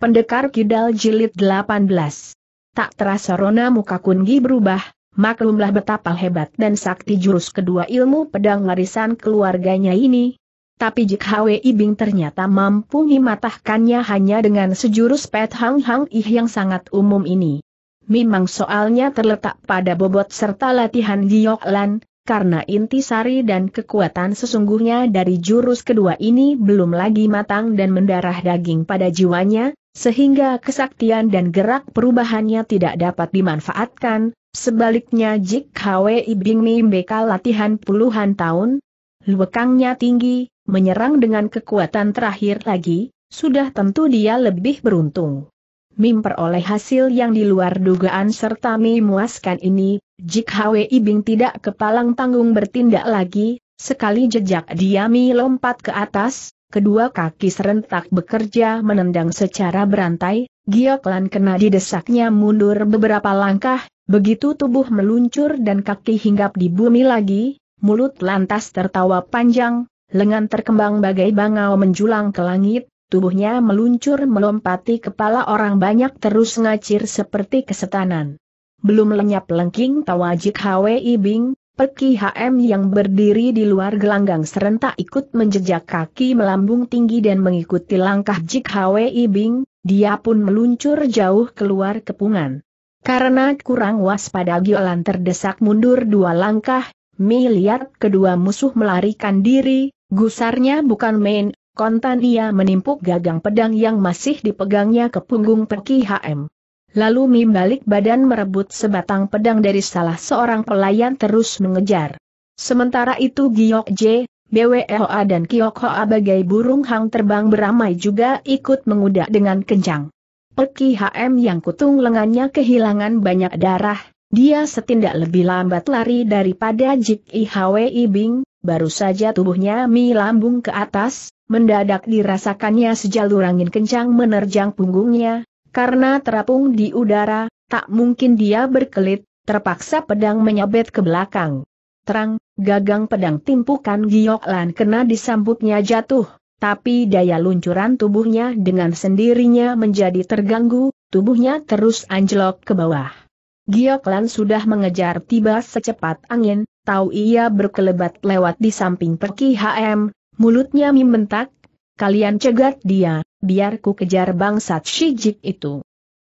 Pendekar Kidal Jilid 18 Tak terasa rona muka Kungi berubah, maklumlah betapa hebat dan sakti jurus kedua ilmu pedang warisan keluarganya ini. Tapi Jik Hwe Ibing ternyata mampu mematahkannya hanya dengan sejurus pet hang hang ih yang sangat umum ini. Memang soalnya terletak pada bobot serta latihan lan. karena inti sari dan kekuatan sesungguhnya dari jurus kedua ini belum lagi matang dan mendarah daging pada jiwanya, sehingga kesaktian dan gerak perubahannya tidak dapat dimanfaatkan, sebaliknya Jik Hwe Ibing Mimbeka latihan puluhan tahun, luekangnya tinggi, menyerang dengan kekuatan terakhir lagi, sudah tentu dia lebih beruntung. Mim peroleh hasil yang di luar dugaan serta memuaskan ini, Jik Hwe Ibing tidak kepalang tanggung bertindak lagi, sekali jejak diami lompat ke atas, kedua kaki serentak bekerja menendang secara berantai, Lan kena didesaknya mundur beberapa langkah, begitu tubuh meluncur dan kaki hinggap di bumi lagi, mulut lantas tertawa panjang, lengan terkembang bagai bangau menjulang ke langit, tubuhnya meluncur melompati kepala orang banyak terus ngacir seperti kesetanan. Belum lenyap lengking tawajik Jik Hwe Ibing, Peki HM yang berdiri di luar gelanggang serentak ikut menjejak kaki melambung tinggi dan mengikuti langkah Jik Hwi Bing, dia pun meluncur jauh keluar kepungan. Karena kurang waspada Giolan terdesak mundur dua langkah, Mi lihat kedua musuh melarikan diri, gusarnya bukan main, kontan ia menimpuk gagang pedang yang masih dipegangnya ke punggung Peki HM. Lalu Mi balik badan merebut sebatang pedang dari salah seorang pelayan terus mengejar. Sementara itu Giok J, BWLA dan Kiok Hoa bagai burung hang terbang beramai juga ikut mengudak dengan kencang. Peki HM yang kutung lengannya kehilangan banyak darah, dia setindak lebih lambat lari daripada Jik IHWI Bing, baru saja tubuhnya Mi lambung ke atas, mendadak dirasakannya sejalur angin kencang menerjang punggungnya, karena terapung di udara, tak mungkin dia berkelit, terpaksa pedang menyabet ke belakang. Terang, gagang pedang timpukan Giok Lan kena disambutnya jatuh, tapi daya luncuran tubuhnya dengan sendirinya menjadi terganggu, tubuhnya terus anjlok ke bawah. Giok Lan sudah mengejar tiba secepat angin, tahu ia berkelebat lewat di samping Perki HM, mulutnya membentak, kalian cegat dia, biar ku kejar bangsat Shijik itu.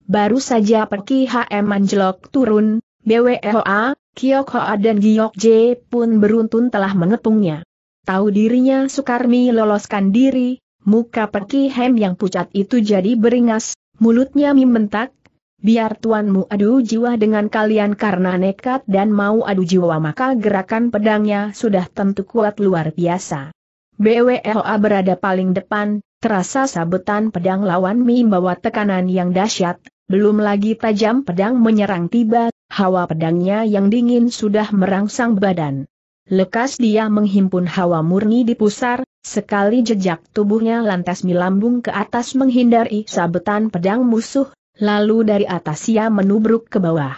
Baru saja pergi HM Manjlok turun, BWEHOA, Kiok Hoa dan Giok J pun beruntun telah mengepungnya. Tahu dirinya Sukarmi loloskan diri, muka pergi Hem yang pucat itu jadi beringas, mulutnya membentak, biar tuanmu adu jiwa dengan kalian karena nekat dan mau adu jiwa maka gerakan pedangnya sudah tentu kuat luar biasa. BWEHOA berada paling depan, Terasa sabetan pedang lawan membawa tekanan yang dahsyat, belum lagi tajam pedang menyerang tiba, hawa pedangnya yang dingin sudah merangsang badan. Lekas dia menghimpun hawa murni di pusar, sekali jejak tubuhnya lantas melambung ke atas menghindari sabetan pedang musuh, lalu dari atas ia menubruk ke bawah.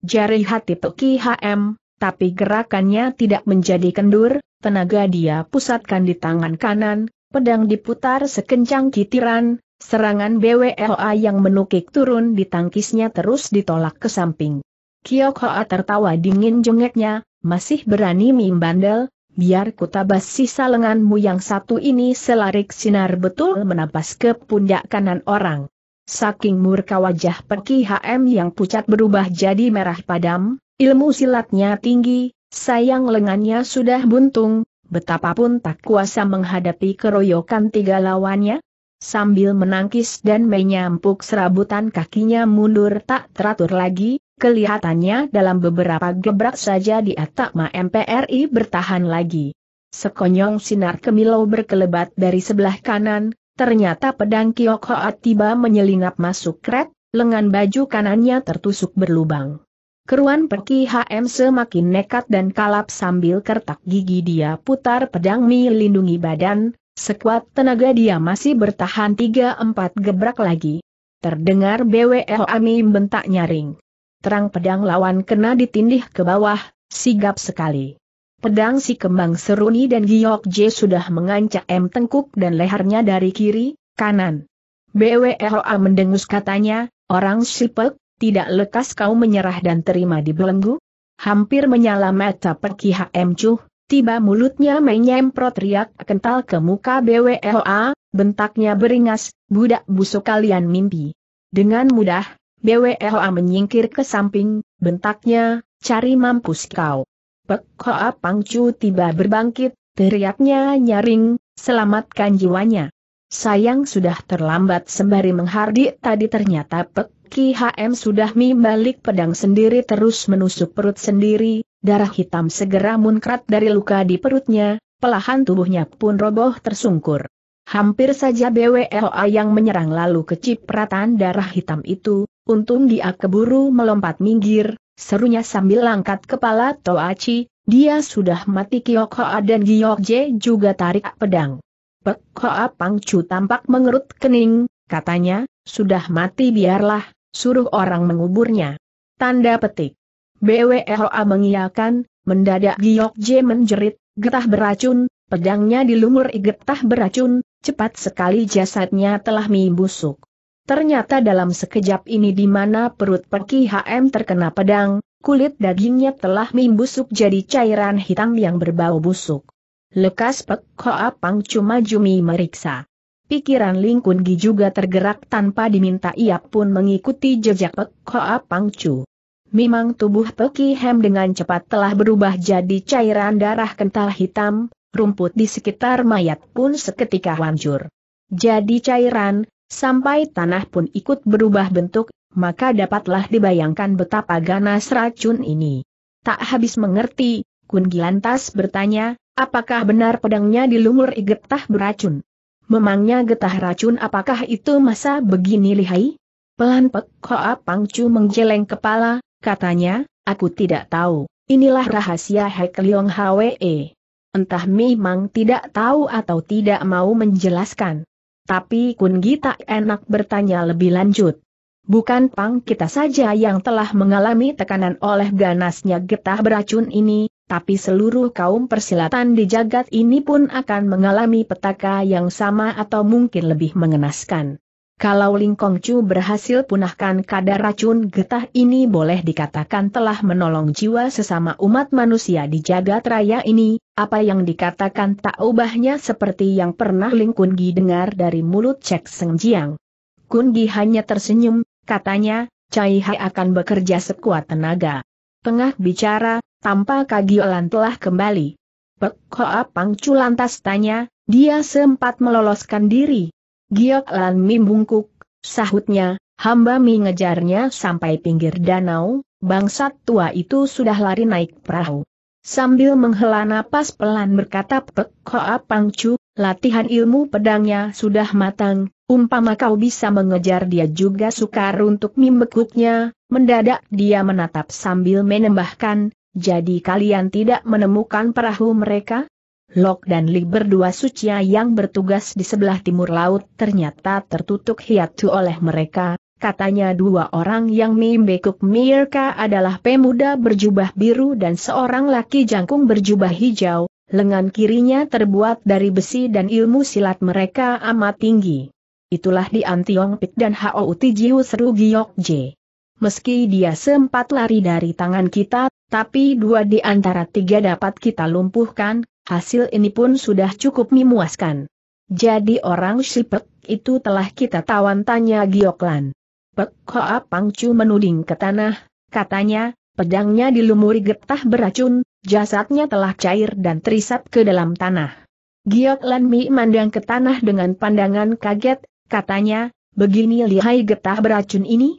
Jari hati peki HM, tapi gerakannya tidak menjadi kendur, tenaga dia pusatkan di tangan kanan, Pedang diputar sekencang kitiran, serangan BWLA yang menukik turun di tangkisnya terus ditolak ke samping. Kiok Hoa tertawa dingin jengeknya, masih berani mimbandel, biar kutabas sisa lenganmu yang satu ini selarik sinar betul menapas ke pundak kanan orang. Saking murka wajah Peki HM yang pucat berubah jadi merah padam, ilmu silatnya tinggi, sayang lengannya sudah buntung, betapapun tak kuasa menghadapi keroyokan tiga lawannya. Sambil menangkis dan menyampuk serabutan kakinya mundur tak teratur lagi, kelihatannya dalam beberapa gebrak saja di atap MPRI bertahan lagi. Sekonyong sinar kemilau berkelebat dari sebelah kanan, ternyata pedang Kiok Hoat tiba menyelinap masuk kret, lengan baju kanannya tertusuk berlubang. Keruan Perki HM semakin nekat dan kalap sambil kertak gigi dia putar pedang melindungi badan, sekuat tenaga dia masih bertahan tiga empat gebrak lagi. Terdengar BWL Ami bentak nyaring. Terang pedang lawan kena ditindih ke bawah, sigap sekali. Pedang si kembang seruni dan Giok J sudah mengancak M tengkuk dan lehernya dari kiri, kanan. BWLA mendengus katanya, orang sipek, tidak lekas kau menyerah dan terima dibelenggu? Hampir menyala mata pergi HM Cuh, tiba mulutnya menyemprot riak kental ke muka BWLA, bentaknya beringas, budak busuk kalian mimpi. Dengan mudah, BWLA menyingkir ke samping, bentaknya, cari mampus kau. Pek Hoa tiba berbangkit, teriaknya nyaring, selamatkan jiwanya. Sayang sudah terlambat sembari menghardik tadi ternyata Pek Ki HM sudah membalik pedang sendiri terus menusuk perut sendiri, darah hitam segera munkrat dari luka di perutnya, pelahan tubuhnya pun roboh tersungkur. Hampir saja BWLA yang menyerang lalu kecipratan darah hitam itu, untung dia keburu melompat minggir, serunya sambil angkat kepala Toachi, dia sudah mati Kiok Hoa dan Giyok Je juga tarik pedang. Pek Hoa Pangcu tampak mengerut kening, katanya, sudah mati biarlah, suruh orang menguburnya. Tanda petik. BWHA mengiyakan, mendadak Giok J menjerit, getah beracun, pedangnya dilumur getah beracun, cepat sekali jasadnya telah mie busuk. Ternyata dalam sekejap ini di mana perut Perki HM terkena pedang, kulit dagingnya telah mie busuk jadi cairan hitam yang berbau busuk. Lekas Pek Hoa Pang cuma jumi meriksa. Pikiran Ling Kun Gi juga tergerak tanpa diminta ia pun mengikuti jejak Pek Hoa Pang Chu. Memang tubuh Peki Hem dengan cepat telah berubah jadi cairan darah kental hitam, rumput di sekitar mayat pun seketika hancur. Jadi cairan, sampai tanah pun ikut berubah bentuk, maka dapatlah dibayangkan betapa ganas racun ini. Tak habis mengerti, Kun lantas bertanya, apakah benar pedangnya di lumur igetah beracun? Memangnya getah racun apakah itu masa begini lihai? Pelan Pek Hoa Pangcu menggeleng kepala, katanya, aku tidak tahu, inilah rahasia Hek Leong Hwe. Entah memang tidak tahu atau tidak mau menjelaskan. Tapi Kun Gita enak bertanya lebih lanjut. Bukan Pang kita saja yang telah mengalami tekanan oleh ganasnya getah beracun ini, tapi seluruh kaum persilatan di jagat ini pun akan mengalami petaka yang sama atau mungkin lebih mengenaskan. Kalau Lingkong Chu berhasil punahkan kadar racun getah ini boleh dikatakan telah menolong jiwa sesama umat manusia di jagat raya ini, apa yang dikatakan tak ubahnya seperti yang pernah Lingkun Gi dengar dari mulut Cek Seng Jiang. Kun Gi hanya tersenyum, katanya, Cai Hai akan bekerja sekuat tenaga. Tengah bicara, tanpa Kagiolan telah kembali. Pek Hoa Pangcu lantas tanya, dia sempat meloloskan diri. Giok Lan Mim bungkuk, sahutnya, hamba Mi ngejarnya sampai pinggir danau, bangsat tua itu sudah lari naik perahu. Sambil menghela napas pelan berkata Pek Hoa Pangcu, latihan ilmu pedangnya sudah matang, umpama kau bisa mengejar dia juga sukar untuk membekuknya, mendadak dia menatap sambil menembahkan, jadi kalian tidak menemukan perahu mereka? Lok dan Li berdua sucia yang bertugas di sebelah timur laut ternyata tertutup hiatu oleh mereka, Katanya dua orang yang membekuk mereka adalah pemuda berjubah biru dan seorang laki jangkung berjubah hijau, lengan kirinya terbuat dari besi dan ilmu silat mereka amat tinggi. Itulah di Antiong Pit dan Hao Tijiu Seru Giyok J. Meski dia sempat lari dari tangan kita, tapi dua di antara tiga dapat kita lumpuhkan, hasil ini pun sudah cukup memuaskan. Jadi orang Shipek itu telah kita tawan tanya Gioklan. Pek Hoa Pangcu menuding ke tanah, katanya, pedangnya dilumuri getah beracun, jasadnya telah cair dan terisap ke dalam tanah. Gioklan Mi mandang ke tanah dengan pandangan kaget, katanya, begini lihai getah beracun ini?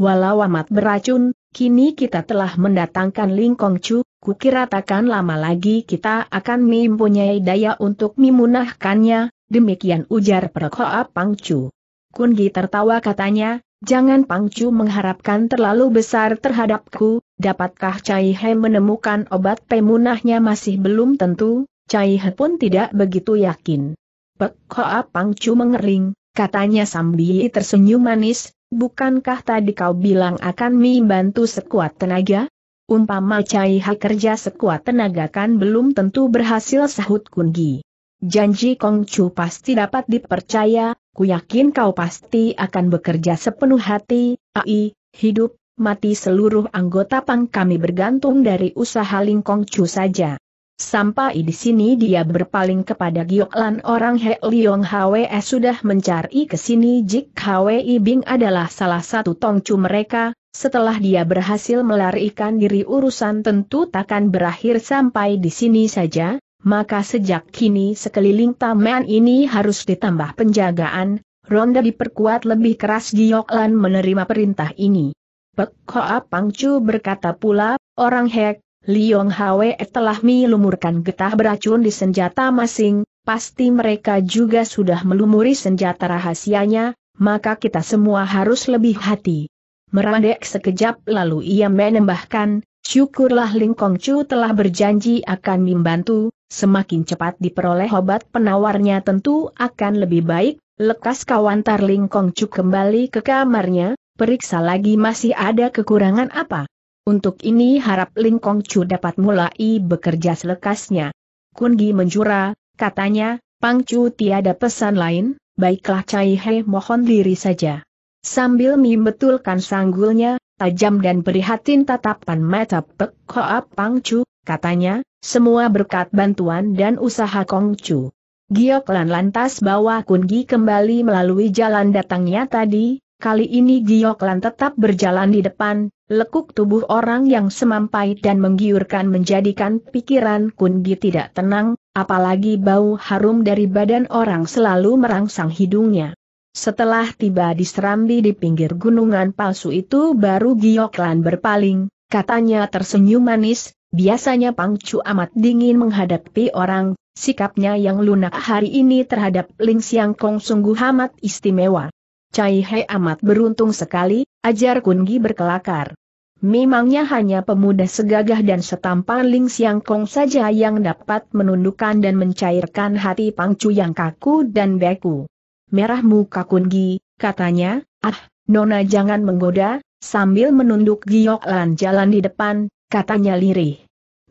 Walau amat beracun, Kini kita telah mendatangkan Ling Chu, kukira takkan lama lagi kita akan mempunyai daya untuk memunahkannya, demikian ujar Perkoa Pang Chu. Kun Gi tertawa katanya, jangan Pang Chu mengharapkan terlalu besar terhadapku, dapatkah Cai He menemukan obat pemunahnya masih belum tentu, Cai He pun tidak begitu yakin. Perkoa Pang Chu mengering, katanya sambil tersenyum manis, Bukankah tadi kau bilang akan mi bantu sekuat tenaga? Umpama Cai Ha kerja sekuat tenaga kan belum tentu berhasil sahut Kungi. Janji Kong pasti dapat dipercaya, ku yakin kau pasti akan bekerja sepenuh hati, ai, hidup, mati seluruh anggota pang kami bergantung dari usaha Ling Kong saja. Sampai di sini dia berpaling kepada Giok Lan orang He Leong Hwe sudah mencari ke sini Jik Hwe Ibing adalah salah satu tongcu mereka, setelah dia berhasil melarikan diri urusan tentu takkan berakhir sampai di sini saja, maka sejak kini sekeliling taman ini harus ditambah penjagaan, ronda diperkuat lebih keras Giok Lan menerima perintah ini. Pek Hoa Pangcu berkata pula, orang Hek, Liong Hwe telah melumurkan getah beracun di senjata masing, pasti mereka juga sudah melumuri senjata rahasianya, maka kita semua harus lebih hati. Merandek sekejap lalu ia menambahkan, syukurlah Ling Kong Chu telah berjanji akan membantu, semakin cepat diperoleh obat penawarnya tentu akan lebih baik, lekas kawantar Ling Kong Chu kembali ke kamarnya, periksa lagi masih ada kekurangan apa. Untuk ini harap Ling Chu dapat mulai bekerja selekasnya. Kungi menjura, katanya, Pang Chu tiada pesan lain, baiklah Cai He mohon diri saja. Sambil membetulkan sanggulnya, tajam dan prihatin tatapan mata Pek Koap Pang Chu, katanya, semua berkat bantuan dan usaha Kong Chu. Giok Lan lantas bawa Kungi kembali melalui jalan datangnya tadi, Kali ini Gioklan tetap berjalan di depan, lekuk tubuh orang yang semampai dan menggiurkan menjadikan pikiran Kungi tidak tenang, apalagi bau harum dari badan orang selalu merangsang hidungnya. Setelah tiba di serambi di pinggir gunungan palsu itu baru Gioklan berpaling, katanya tersenyum manis, biasanya Pangcu amat dingin menghadapi orang, sikapnya yang lunak hari ini terhadap Ling Siang Kong sungguh amat istimewa. Cai He amat beruntung sekali, ajar Kungi berkelakar. Memangnya hanya pemuda segagah dan setampan Ling Siang Kong saja yang dapat menundukkan dan mencairkan hati Pangcu yang kaku dan beku. Merah muka Kungi, katanya, ah, Nona jangan menggoda, sambil menunduk giok lan jalan di depan, katanya lirih.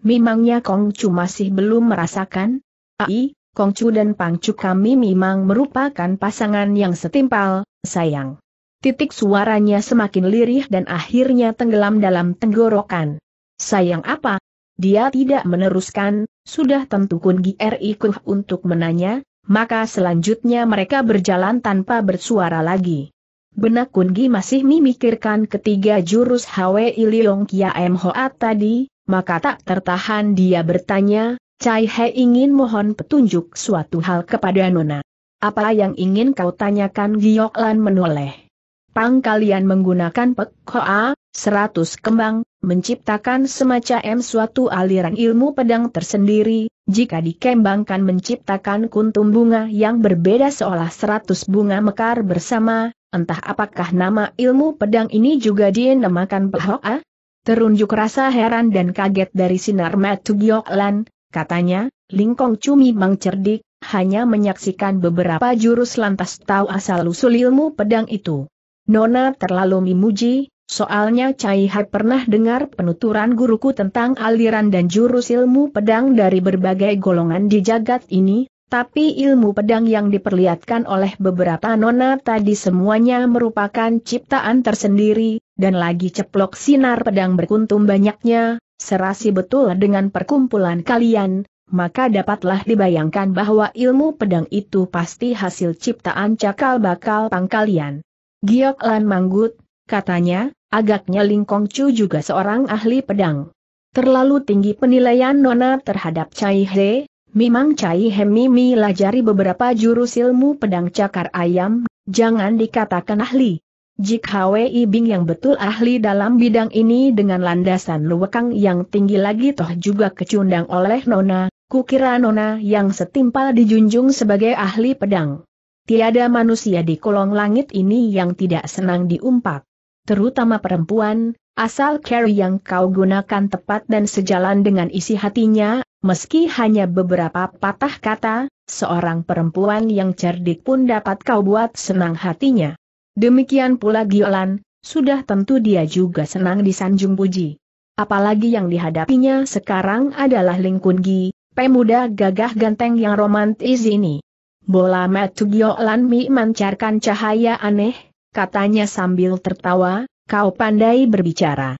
Memangnya Kongcu masih belum merasakan? Ai, Kongcu dan Pangcu kami memang merupakan pasangan yang setimpal, Sayang. Titik suaranya semakin lirih dan akhirnya tenggelam dalam tenggorokan. Sayang apa? Dia tidak meneruskan, sudah tentu Kun Ri er Kuh untuk menanya, maka selanjutnya mereka berjalan tanpa bersuara lagi. Benak Kungi masih memikirkan ketiga jurus Hwe Iliong Kia M Hoat tadi, maka tak tertahan dia bertanya, Cai He ingin mohon petunjuk suatu hal kepada Nona. Apa yang ingin kau tanyakan Giok Lan menoleh. Pang kalian menggunakan Pek Hoa, seratus kembang, menciptakan semacam suatu aliran ilmu pedang tersendiri, jika dikembangkan menciptakan kuntum bunga yang berbeda seolah seratus bunga mekar bersama, entah apakah nama ilmu pedang ini juga dinamakan Pek Hoa? Terunjuk rasa heran dan kaget dari sinar Matu Gioklan, katanya, Lingkong Cumi Mang Cerdik, hanya menyaksikan beberapa jurus lantas tahu asal-usul ilmu pedang itu. Nona terlalu memuji, soalnya Cai Hai pernah dengar penuturan guruku tentang aliran dan jurus ilmu pedang dari berbagai golongan di jagat ini, tapi ilmu pedang yang diperlihatkan oleh beberapa nona tadi semuanya merupakan ciptaan tersendiri, dan lagi ceplok sinar pedang berkuntum banyaknya, serasi betul dengan perkumpulan kalian, maka dapatlah dibayangkan bahwa ilmu pedang itu pasti hasil ciptaan cakal bakal pangkalian. Giok Lan Manggut, katanya, agaknya Lingkong Chu juga seorang ahli pedang. Terlalu tinggi penilaian Nona terhadap Chai He, memang Chai He Mimi lajari beberapa jurus ilmu pedang cakar ayam, jangan dikatakan ahli. Jik Hwi Bing yang betul ahli dalam bidang ini dengan landasan luwekang yang tinggi lagi toh juga kecundang oleh Nona, Kukira Nona yang setimpal dijunjung sebagai ahli pedang. Tiada manusia di kolong langit ini yang tidak senang diumpak. Terutama perempuan, asal carry yang kau gunakan tepat dan sejalan dengan isi hatinya, meski hanya beberapa patah kata, seorang perempuan yang cerdik pun dapat kau buat senang hatinya. Demikian pula Giolan, sudah tentu dia juga senang disanjung puji. Apalagi yang dihadapinya sekarang adalah Lingkungi pemuda gagah ganteng yang romantis ini. Bola metu Giolan Mi mancarkan cahaya aneh, katanya sambil tertawa, kau pandai berbicara.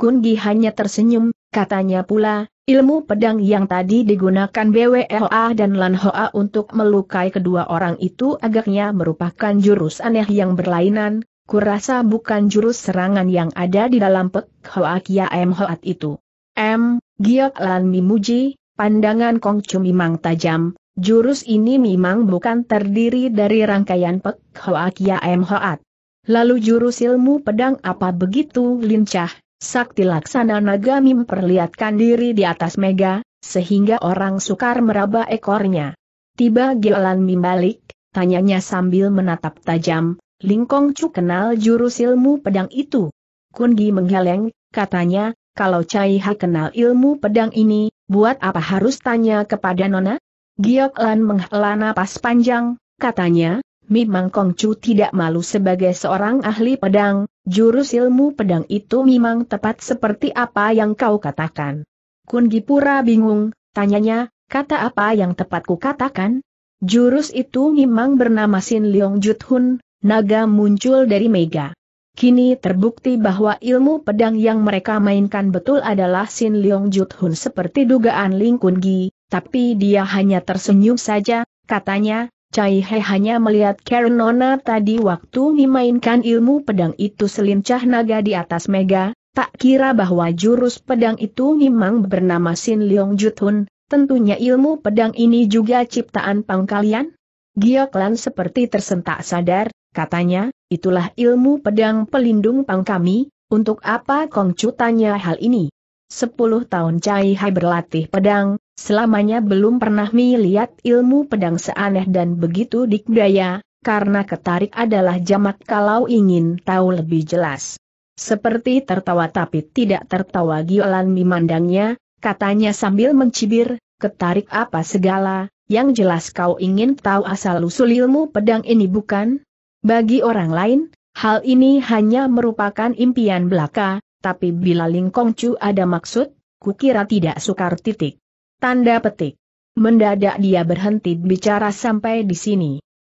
Kungi hanya tersenyum, katanya pula, ilmu pedang yang tadi digunakan BWLA dan Lan Hoa untuk melukai kedua orang itu agaknya merupakan jurus aneh yang berlainan, kurasa bukan jurus serangan yang ada di dalam Pek Hoa Kia M Hoat itu. M. Giok Lan Mimuji, Pandangan Kong Chu memang tajam, jurus ini memang bukan terdiri dari rangkaian Pek Hoa m Hoat. Lalu jurus ilmu pedang apa begitu lincah, sakti laksana naga memperlihatkan diri di atas mega, sehingga orang sukar meraba ekornya. Tiba Gilan membalik, tanyanya sambil menatap tajam, Lingkong Chu kenal jurus ilmu pedang itu. Kundi menggeleng, katanya, kalau Cai Ha kenal ilmu pedang ini, buat apa harus tanya kepada Nona? Giok Lan menghela napas panjang, katanya, Mimang Chu tidak malu sebagai seorang ahli pedang, jurus ilmu pedang itu memang tepat seperti apa yang kau katakan. Kun Gipura bingung, tanyanya, kata apa yang tepat ku katakan? Jurus itu memang bernama Sin Leong Jut hun, naga muncul dari Mega. Kini terbukti bahwa ilmu pedang yang mereka mainkan betul adalah Sin Leong Jut Hun seperti dugaan Ling Kun Gi, tapi dia hanya tersenyum saja, katanya, Cai He hanya melihat Karen Nona tadi waktu dimainkan ilmu pedang itu selincah naga di atas mega, tak kira bahwa jurus pedang itu memang bernama Sin Leong Jut Hun, tentunya ilmu pedang ini juga ciptaan pangkalian? Gioklan seperti tersentak sadar, Katanya, itulah ilmu pedang pelindung pang kami, untuk apa Kongcu tanya hal ini? Sepuluh tahun Cai Hai berlatih pedang, selamanya belum pernah melihat ilmu pedang seaneh dan begitu dikdaya, karena ketarik adalah jamak kalau ingin tahu lebih jelas. Seperti tertawa tapi tidak tertawa Giolan memandangnya, katanya sambil mencibir, ketarik apa segala, yang jelas kau ingin tahu asal-usul ilmu pedang ini bukan? Bagi orang lain, hal ini hanya merupakan impian belaka, tapi bila Ling Kong Chu ada maksud, kukira tidak sukar titik. Tanda petik. Mendadak dia berhenti bicara sampai di sini.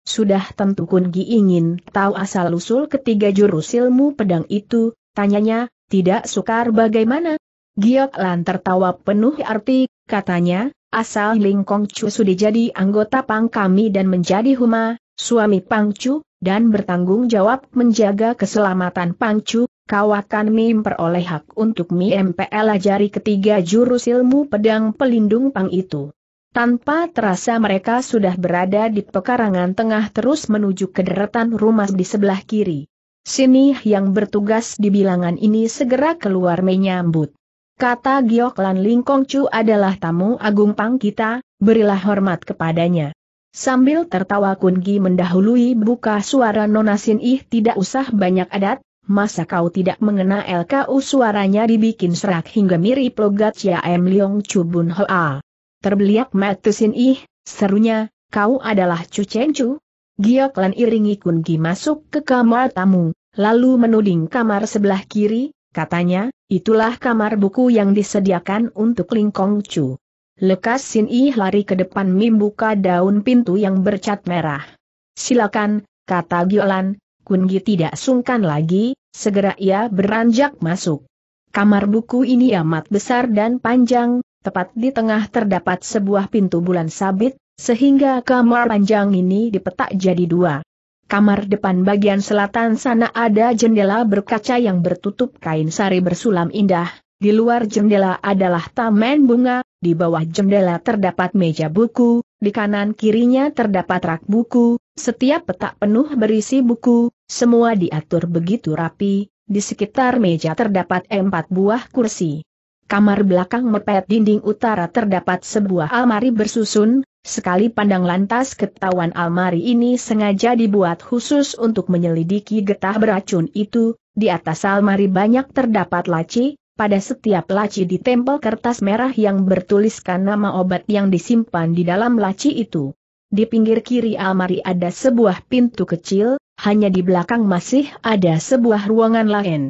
Sudah tentu Kun Gi ingin tahu asal-usul ketiga jurus ilmu pedang itu, tanyanya, tidak sukar bagaimana? Giok Lan tertawa penuh arti, katanya, asal Ling Kong Chu sudah jadi anggota Pang kami dan menjadi Huma, suami Pang Chu, dan bertanggung jawab menjaga keselamatan Pangcu, kau akan memperoleh hak untuk mi MPL ajari ketiga jurus ilmu pedang pelindung pang itu. Tanpa terasa mereka sudah berada di pekarangan tengah terus menuju ke deretan rumah di sebelah kiri. Sini yang bertugas di bilangan ini segera keluar menyambut. Kata Giok Lan Lingkong Chu adalah tamu agung pang kita, berilah hormat kepadanya. Sambil tertawa Kungi mendahului buka suara Nona Sin Ih tidak usah banyak adat, masa kau tidak mengena LKU suaranya dibikin serak hingga mirip logat Ya M Leong Chubun Hoa. Terbeliak mata Sin Ih, serunya, kau adalah Chu Chen Chu. Giok Lan iringi Kungi masuk ke kamar tamu, lalu menuding kamar sebelah kiri, katanya, itulah kamar buku yang disediakan untuk Ling Kong Chu. Lekas Sin lari ke depan membuka daun pintu yang bercat merah. Silakan, kata Giolan, Gi tidak sungkan lagi, segera ia beranjak masuk. Kamar buku ini amat besar dan panjang, tepat di tengah terdapat sebuah pintu bulan sabit, sehingga kamar panjang ini dipetak jadi dua. Kamar depan bagian selatan sana ada jendela berkaca yang bertutup kain sari bersulam indah, di luar jendela adalah taman bunga, di bawah jendela terdapat meja buku, di kanan kirinya terdapat rak buku, setiap petak penuh berisi buku, semua diatur begitu rapi, di sekitar meja terdapat empat buah kursi. Kamar belakang mepet dinding utara terdapat sebuah almari bersusun, sekali pandang lantas ketahuan almari ini sengaja dibuat khusus untuk menyelidiki getah beracun itu, di atas almari banyak terdapat laci, pada setiap laci ditempel kertas merah yang bertuliskan nama obat yang disimpan di dalam laci itu. Di pinggir kiri almari ada sebuah pintu kecil, hanya di belakang masih ada sebuah ruangan lain.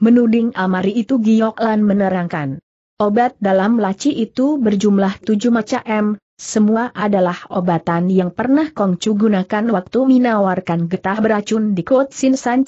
Menuding almari itu Giok Lan menerangkan. Obat dalam laci itu berjumlah tujuh macam, semua adalah obatan yang pernah Kongcu gunakan waktu menawarkan getah beracun di Kotsin Sin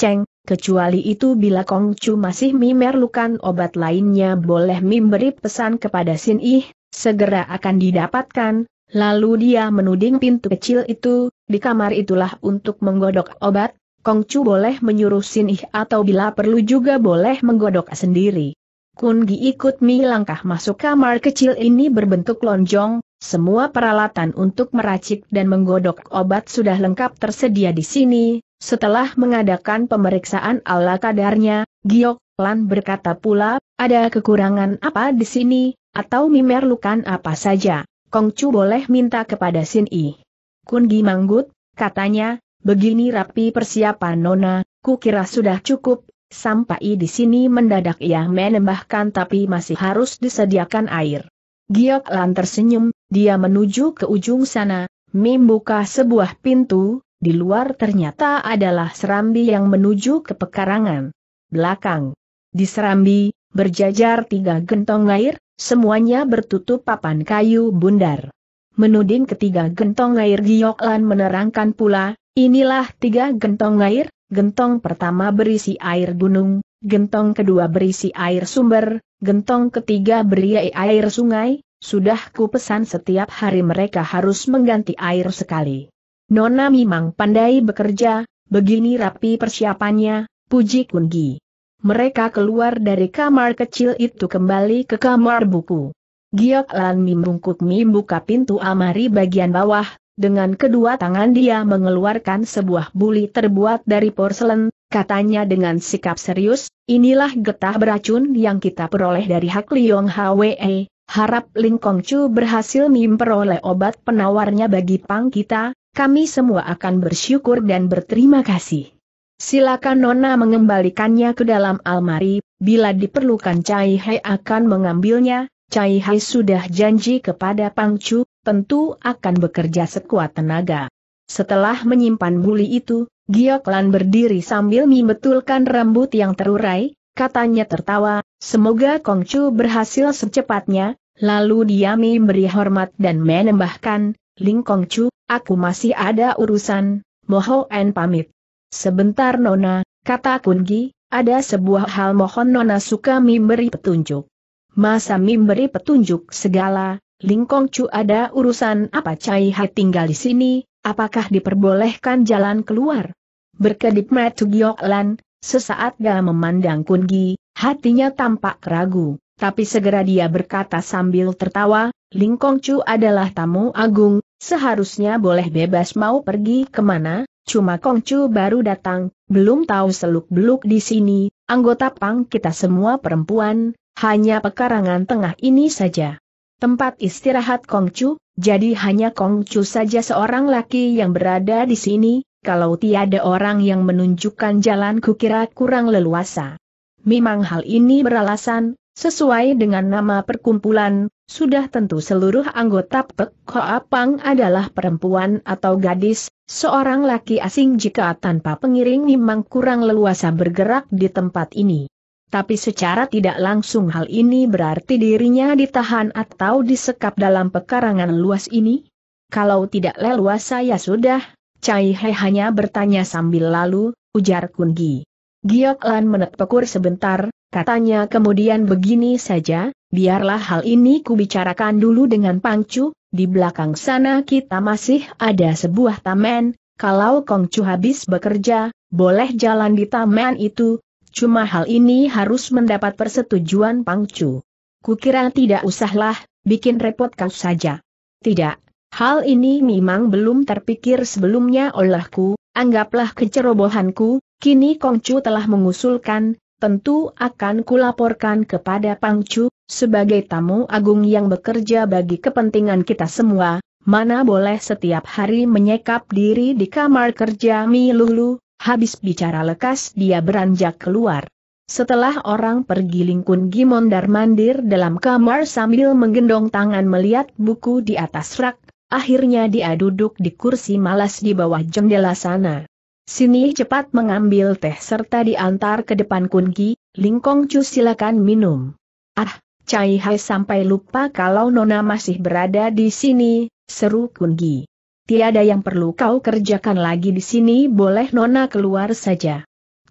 Kecuali itu bila Kong Chu masih memerlukan obat lainnya boleh memberi pesan kepada Sin Yi segera akan didapatkan, lalu dia menuding pintu kecil itu, di kamar itulah untuk menggodok obat, Kong Chu boleh menyuruh Sin Yi atau bila perlu juga boleh menggodok sendiri. Kun Gi ikut Mi langkah masuk kamar kecil ini berbentuk lonjong, semua peralatan untuk meracik dan menggodok obat sudah lengkap tersedia di sini, setelah mengadakan pemeriksaan ala kadarnya, Giok Lan berkata pula, ada kekurangan apa di sini, atau memerlukan apa saja, Kong Chu boleh minta kepada Sin I. Kun Gi Manggut, katanya, begini rapi persiapan Nona, ku kira sudah cukup, sampai di sini mendadak ia menambahkan tapi masih harus disediakan air. Giok Lan tersenyum, dia menuju ke ujung sana, membuka sebuah pintu, di luar ternyata adalah serambi yang menuju ke pekarangan. Belakang. Di serambi, berjajar tiga gentong air, semuanya bertutup papan kayu bundar. Menuding ketiga gentong air Gioklan menerangkan pula, inilah tiga gentong air, gentong pertama berisi air gunung, gentong kedua berisi air sumber, gentong ketiga beri air sungai, sudah ku pesan setiap hari mereka harus mengganti air sekali. Nona memang pandai bekerja, begini rapi persiapannya, puji Kungi. Mereka keluar dari kamar kecil itu kembali ke kamar buku. Giok Lan membungkuk membuka pintu amari bagian bawah, dengan kedua tangan dia mengeluarkan sebuah buli terbuat dari porselen, katanya dengan sikap serius, inilah getah beracun yang kita peroleh dari Hak Liong Hwe, harap Ling Kong Chu berhasil memperoleh obat penawarnya bagi pang kita, kami semua akan bersyukur dan berterima kasih. Silakan Nona mengembalikannya ke dalam almari, bila diperlukan Cai Hai akan mengambilnya, Cai Hai sudah janji kepada Pang Chu, tentu akan bekerja sekuat tenaga. Setelah menyimpan buli itu, Gioklan berdiri sambil membetulkan rambut yang terurai, katanya tertawa, semoga Kong Chu berhasil secepatnya, lalu dia memberi hormat dan menambahkan, Ling Chu, aku masih ada urusan, moho en pamit. Sebentar Nona, kata Kungi, ada sebuah hal mohon Nona suka memberi petunjuk. Masa memberi petunjuk segala, Ling Chu ada urusan apa Cai Hai tinggal di sini, apakah diperbolehkan jalan keluar? Berkedip Metu Gioklan, sesaat dia memandang Kungi, hatinya tampak ragu, tapi segera dia berkata sambil tertawa, Ling Kong Chu adalah tamu agung, seharusnya boleh bebas mau pergi kemana, cuma Kong Chu baru datang, belum tahu seluk-beluk di sini, anggota pang kita semua perempuan, hanya pekarangan tengah ini saja. Tempat istirahat Kong Chu, jadi hanya Kong Chu saja seorang laki yang berada di sini, kalau tiada orang yang menunjukkan jalan kukira kurang leluasa. Memang hal ini beralasan, Sesuai dengan nama perkumpulan, sudah tentu seluruh anggota Pek Koapang adalah perempuan atau gadis, seorang laki asing jika tanpa pengiring memang kurang leluasa bergerak di tempat ini. Tapi secara tidak langsung hal ini berarti dirinya ditahan atau disekap dalam pekarangan luas ini? Kalau tidak leluasa ya sudah, Cai He hanya bertanya sambil lalu, ujar Kungi. Giok Lan menepekur sebentar, Katanya kemudian begini saja, biarlah hal ini kubicarakan dulu dengan Pangcu, di belakang sana kita masih ada sebuah taman, kalau Kongcu habis bekerja, boleh jalan di taman itu, cuma hal ini harus mendapat persetujuan Pangcu. Kukira tidak usahlah, bikin repot kau saja. Tidak, hal ini memang belum terpikir sebelumnya olehku, anggaplah kecerobohanku, kini Kongcu telah mengusulkan, tentu akan kulaporkan kepada Pangcu, sebagai tamu agung yang bekerja bagi kepentingan kita semua, mana boleh setiap hari menyekap diri di kamar kerja Mi Lulu, habis bicara lekas dia beranjak keluar. Setelah orang pergi lingkun Gimondar mandir dalam kamar sambil menggendong tangan melihat buku di atas rak, akhirnya dia duduk di kursi malas di bawah jendela sana. Sini cepat mengambil teh serta diantar ke depan Kunki, Lingkong Chu silakan minum. Ah, Cai Hai sampai lupa kalau Nona masih berada di sini, seru Kunki. Tiada yang perlu kau kerjakan lagi di sini boleh Nona keluar saja.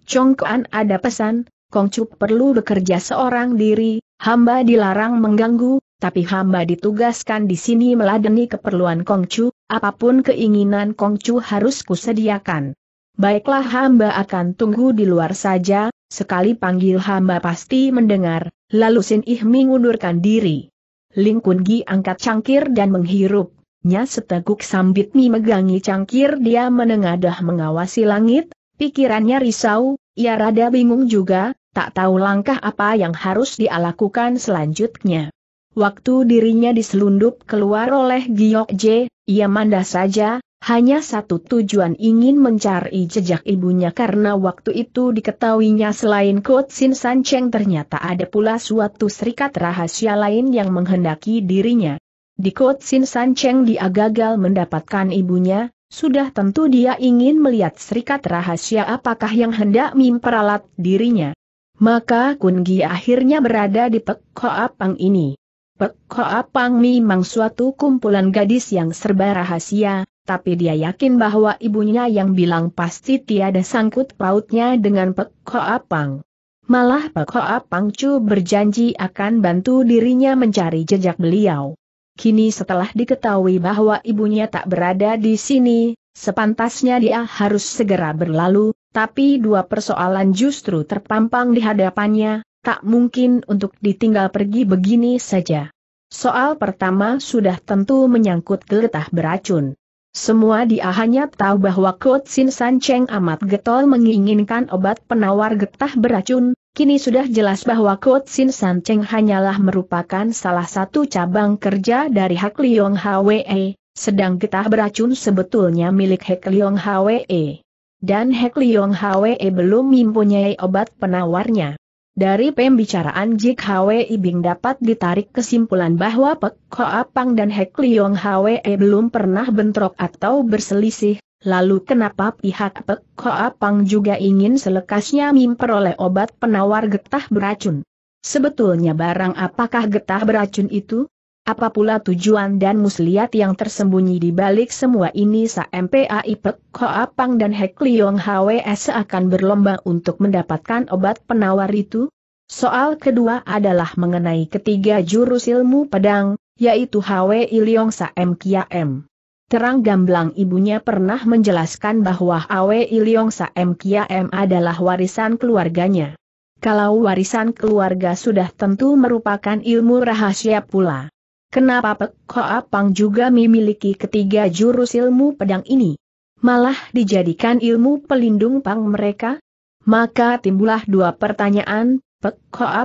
Chong Kuan ada pesan, Kong Chu perlu bekerja seorang diri, hamba dilarang mengganggu, tapi hamba ditugaskan di sini meladeni keperluan Kong Chu, apapun keinginan Kong Chu harus kusediakan. Baiklah hamba akan tunggu di luar saja, sekali panggil hamba pasti mendengar, lalu Sin Ih mengundurkan diri. Ling Kun Gi angkat cangkir dan menghirup, nya seteguk sambit mi megangi cangkir dia menengadah mengawasi langit, pikirannya risau, ia rada bingung juga, tak tahu langkah apa yang harus dia selanjutnya. Waktu dirinya diselundup keluar oleh Giok J, ia mandah saja, hanya satu tujuan ingin mencari jejak ibunya karena waktu itu diketahuinya selain Kot Sin San Cheng ternyata ada pula suatu serikat rahasia lain yang menghendaki dirinya. Di Kot Sin San Cheng dia gagal mendapatkan ibunya, sudah tentu dia ingin melihat serikat rahasia apakah yang hendak memperalat dirinya. Maka Kun Gi akhirnya berada di Pek Hoa Pang ini. Pek Hoa Pang memang suatu kumpulan gadis yang serba rahasia, tapi dia yakin bahwa ibunya yang bilang pasti tiada sangkut pautnya dengan Pek Apang. Malah Pek Apang Chu berjanji akan bantu dirinya mencari jejak beliau. Kini setelah diketahui bahwa ibunya tak berada di sini, sepantasnya dia harus segera berlalu, tapi dua persoalan justru terpampang di hadapannya, tak mungkin untuk ditinggal pergi begini saja. Soal pertama sudah tentu menyangkut getah beracun. Semua dia hanya tahu bahwa Kut Sin San Cheng amat getol menginginkan obat penawar getah beracun, kini sudah jelas bahwa Kut Sin San Cheng hanyalah merupakan salah satu cabang kerja dari Hak Leong Hwe, sedang getah beracun sebetulnya milik Hak Leong Hwe. Dan Hak Leong Hwe belum mempunyai obat penawarnya. Dari pembicaraan Jik Hwe Ibing dapat ditarik kesimpulan bahwa Pek Hoa Pang dan Hek Liong Hwe belum pernah bentrok atau berselisih, lalu kenapa pihak Pek Hoa Pang juga ingin selekasnya memperoleh obat penawar getah beracun? Sebetulnya barang apakah getah beracun itu? Apa pula tujuan dan muslihat yang tersembunyi di balik semua ini Sa MPAI Pek Hoa Pang dan Hek Leong HWS akan berlomba untuk mendapatkan obat penawar itu? Soal kedua adalah mengenai ketiga jurus ilmu pedang, yaitu HW Iliong Sa Terang gamblang ibunya pernah menjelaskan bahwa HW Iliong Sa adalah warisan keluarganya. Kalau warisan keluarga sudah tentu merupakan ilmu rahasia pula. Kenapa Pek Pang juga memiliki ketiga jurus ilmu pedang ini? Malah dijadikan ilmu pelindung pang mereka? Maka timbullah dua pertanyaan, Pek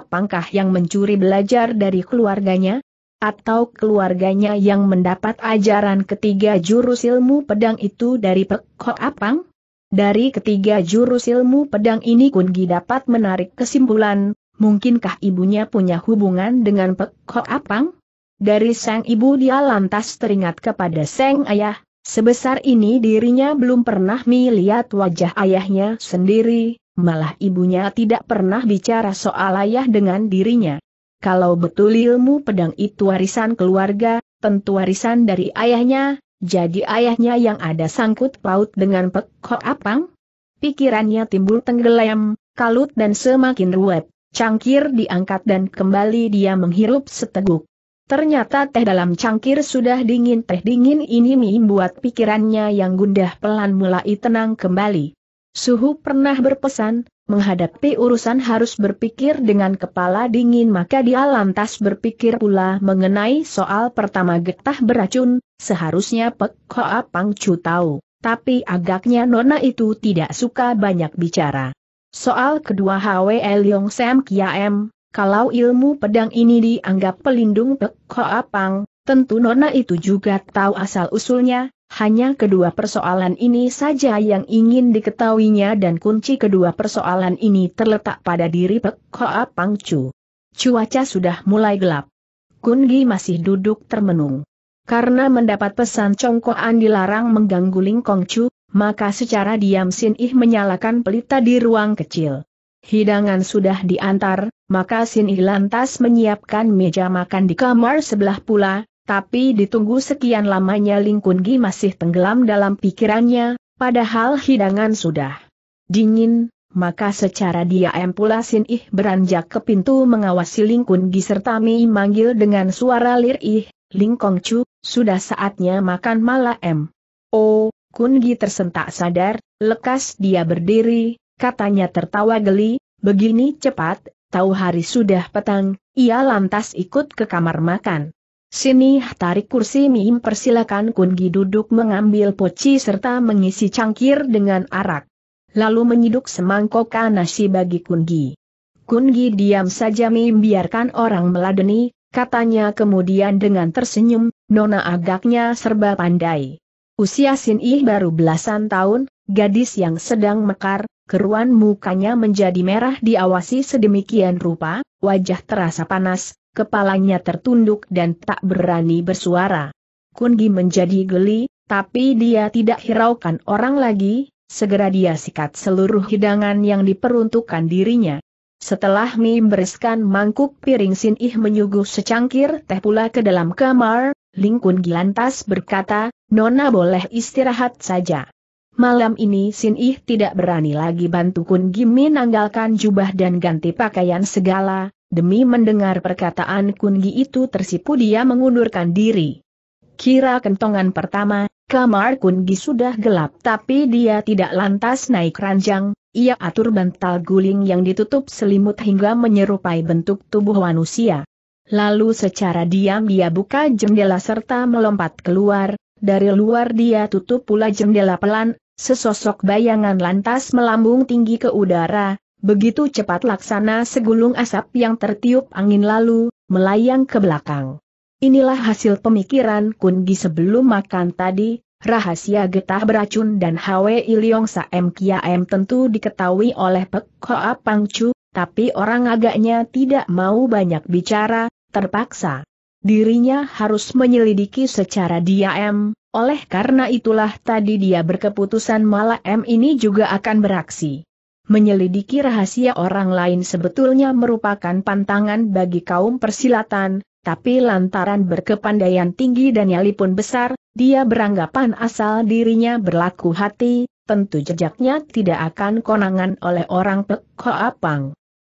Pangkah yang mencuri belajar dari keluarganya? atau keluarganya yang mendapat ajaran ketiga jurus ilmu pedang itu dari Pek Apang? Dari ketiga jurus ilmu pedang ini Kungi dapat menarik kesimpulan, mungkinkah ibunya punya hubungan dengan Pek Apang? Dari sang ibu dia lantas teringat kepada sang ayah, sebesar ini dirinya belum pernah melihat wajah ayahnya sendiri, malah ibunya tidak pernah bicara soal ayah dengan dirinya. Kalau betul ilmu pedang itu warisan keluarga, tentu warisan dari ayahnya, jadi ayahnya yang ada sangkut paut dengan pekok Apang? Pikirannya timbul tenggelam, kalut dan semakin ruwet, cangkir diangkat dan kembali dia menghirup seteguk. Ternyata teh dalam cangkir sudah dingin teh dingin ini membuat pikirannya yang gundah pelan mulai tenang kembali. Suhu pernah berpesan, menghadapi urusan harus berpikir dengan kepala dingin maka dia lantas berpikir pula mengenai soal pertama getah beracun, seharusnya Pek Hoa Pangcu tahu, tapi agaknya Nona itu tidak suka banyak bicara. Soal kedua HWL Yong Sam Kiam, kalau ilmu pedang ini dianggap pelindung Pek Apang, tentu Nona itu juga tahu asal-usulnya, hanya kedua persoalan ini saja yang ingin diketahuinya dan kunci kedua persoalan ini terletak pada diri Pek Apang Pang Chu. Cuaca sudah mulai gelap. Kungi masih duduk termenung. Karena mendapat pesan congkoan dilarang mengganggu Ling Kong Chu, maka secara diam Sin Ih menyalakan pelita di ruang kecil. Hidangan sudah diantar, maka Sin lantas menyiapkan meja makan di kamar sebelah pula, tapi ditunggu sekian lamanya Ling Kun Gi masih tenggelam dalam pikirannya, padahal hidangan sudah dingin, maka secara diam pula Sin Ih beranjak ke pintu mengawasi Ling Kun Gi serta Mi manggil dengan suara lirih, Ling Kong Chu, sudah saatnya makan malam. Oh, Kun Gi tersentak sadar, lekas dia berdiri, katanya tertawa geli, begini cepat, tahu hari sudah petang, ia lantas ikut ke kamar makan. Sini tarik kursi Mim persilakan Kungi duduk mengambil poci serta mengisi cangkir dengan arak. Lalu menyiduk semangkok nasi bagi Kungi. Kungi diam saja Mim biarkan orang meladeni, katanya kemudian dengan tersenyum, Nona agaknya serba pandai. Usia Sin Ih baru belasan tahun, gadis yang sedang mekar, keruan mukanya menjadi merah diawasi sedemikian rupa, wajah terasa panas, kepalanya tertunduk dan tak berani bersuara. Kungi menjadi geli, tapi dia tidak hiraukan orang lagi, segera dia sikat seluruh hidangan yang diperuntukkan dirinya. Setelah mie bereskan mangkuk piring Sin Ih menyuguh secangkir teh pula ke dalam kamar, Ling Kungi lantas berkata, Nona boleh istirahat saja. Malam ini Sin Ih tidak berani lagi bantu Kun Gimi nanggalkan jubah dan ganti pakaian segala, demi mendengar perkataan Kun Gi itu tersipu dia mengundurkan diri. Kira kentongan pertama, kamar Kun Gi sudah gelap tapi dia tidak lantas naik ranjang, ia atur bantal guling yang ditutup selimut hingga menyerupai bentuk tubuh manusia. Lalu secara diam dia buka jendela serta melompat keluar, dari luar dia tutup pula jendela pelan, Sesosok bayangan lantas melambung tinggi ke udara, begitu cepat laksana segulung asap yang tertiup angin lalu, melayang ke belakang. Inilah hasil pemikiran Kungi sebelum makan tadi, rahasia getah beracun dan Hwe Iliong Saem M tentu diketahui oleh Pek Hoa Pangcu, tapi orang agaknya tidak mau banyak bicara, terpaksa. Dirinya harus menyelidiki secara diam, oleh karena itulah tadi dia berkeputusan malah M ini juga akan beraksi. Menyelidiki rahasia orang lain sebetulnya merupakan pantangan bagi kaum persilatan, tapi lantaran berkepandaian tinggi dan nyali pun besar, dia beranggapan asal dirinya berlaku hati, tentu jejaknya tidak akan konangan oleh orang Pek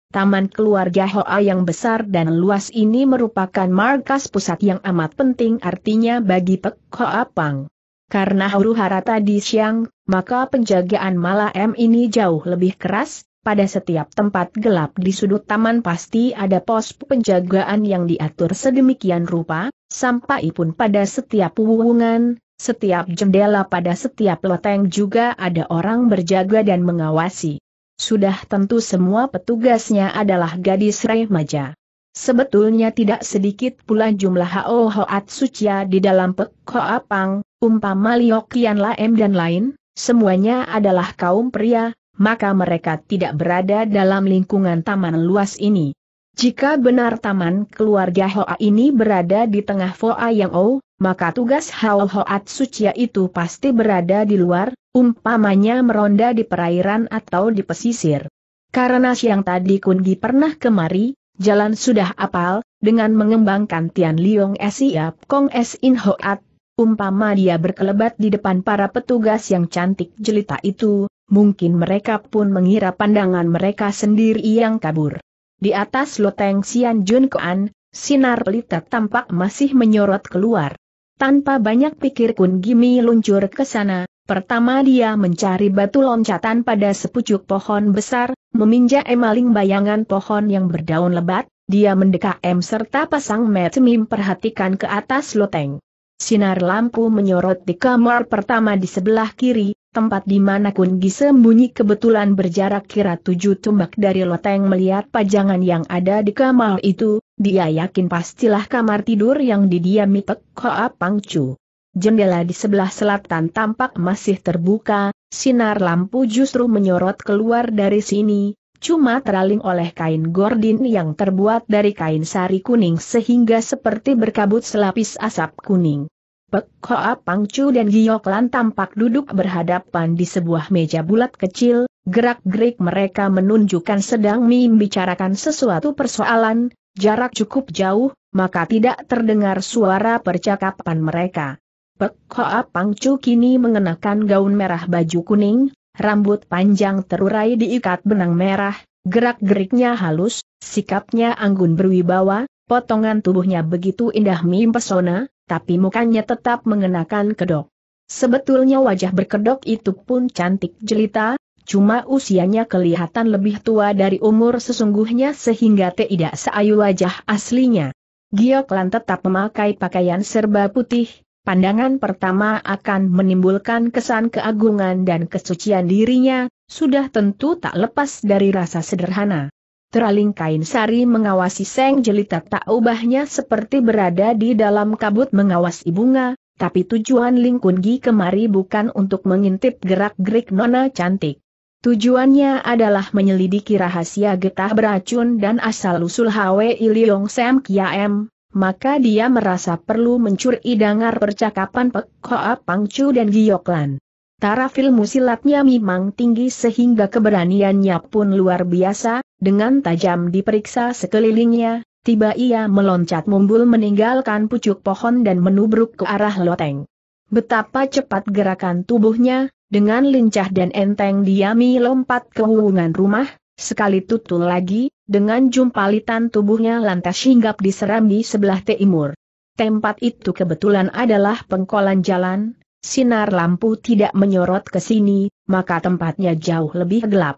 Taman keluarga Hoa yang besar dan luas ini merupakan markas pusat yang amat penting artinya bagi Pek Hoa Pang. Karena huru hara tadi siang, maka penjagaan malam ini jauh lebih keras, pada setiap tempat gelap di sudut taman pasti ada pos penjagaan yang diatur sedemikian rupa, sampai pun pada setiap wuwungan, setiap jendela pada setiap loteng juga ada orang berjaga dan mengawasi. Sudah tentu semua petugasnya adalah gadis remaja. Sebetulnya tidak sedikit pula jumlah Hao Hoat Sucia di dalam Pek Hoa Pang, umpama Liokian Laem dan lain, semuanya adalah kaum pria, maka mereka tidak berada dalam lingkungan taman luas ini. Jika benar taman keluarga Hoa ini berada di tengah Foa Yang O, maka tugas Hao Hoat Sucia itu pasti berada di luar, umpamanya meronda di perairan atau di pesisir. Karena siang tadi Gi pernah kemari, jalan sudah apal, dengan mengembangkan Tian Liong Siap Kong Es In Hoat, umpama dia berkelebat di depan para petugas yang cantik jelita itu, mungkin mereka pun mengira pandangan mereka sendiri yang kabur. Di atas loteng Sian Jun Kuan, sinar pelita tampak masih menyorot keluar. Tanpa banyak pikir Kun Gimi luncur ke sana, pertama dia mencari batu loncatan pada sepucuk pohon besar, meminjam emaling bayangan pohon yang berdaun lebat, dia mendekat M serta pasang mata perhatikan ke atas loteng. Sinar lampu menyorot di kamar pertama di sebelah kiri, tempat di mana Kun Gi sembunyi kebetulan berjarak kira tujuh tumbak dari loteng melihat pajangan yang ada di kamar itu, dia yakin pastilah kamar tidur yang didiami Pek Hoa Pangcu. Jendela di sebelah selatan tampak masih terbuka, sinar lampu justru menyorot keluar dari sini, cuma teraling oleh kain gordin yang terbuat dari kain sari kuning sehingga seperti berkabut selapis asap kuning. Pek Hoa Pangcu dan Lan tampak duduk berhadapan di sebuah meja bulat kecil, gerak-gerik mereka menunjukkan sedang membicarakan sesuatu persoalan, Jarak cukup jauh, maka tidak terdengar suara percakapan mereka. Pek Hoa Pangcu kini mengenakan gaun merah baju kuning, rambut panjang terurai diikat benang merah, gerak-geriknya halus, sikapnya anggun berwibawa, potongan tubuhnya begitu indah mempesona, tapi mukanya tetap mengenakan kedok. Sebetulnya wajah berkedok itu pun cantik jelita, cuma usianya kelihatan lebih tua dari umur sesungguhnya sehingga tidak seayu wajah aslinya. Gioklan tetap memakai pakaian serba putih, pandangan pertama akan menimbulkan kesan keagungan dan kesucian dirinya, sudah tentu tak lepas dari rasa sederhana. Teraling kain sari mengawasi Seng Jelita tak ubahnya seperti berada di dalam kabut mengawasi bunga, tapi tujuan Lingkungi kemari bukan untuk mengintip gerak-gerik nona cantik. Tujuannya adalah menyelidiki rahasia getah beracun dan asal-usul Hwe Ilyong Sam Kiam, maka dia merasa perlu mencuri dengar percakapan Pek Hoa Pangcu dan Giyoklan. Taraf ilmu silatnya memang tinggi sehingga keberaniannya pun luar biasa, dengan tajam diperiksa sekelilingnya, tiba ia meloncat mumbul meninggalkan pucuk pohon dan menubruk ke arah loteng. Betapa cepat gerakan tubuhnya, dengan lincah dan enteng Diami lompat ke hubungan rumah, sekali tutul lagi, dengan jumpalitan tubuhnya lantas hinggap di serambi sebelah timur. Tempat itu kebetulan adalah pengkolan jalan, sinar lampu tidak menyorot ke sini, maka tempatnya jauh lebih gelap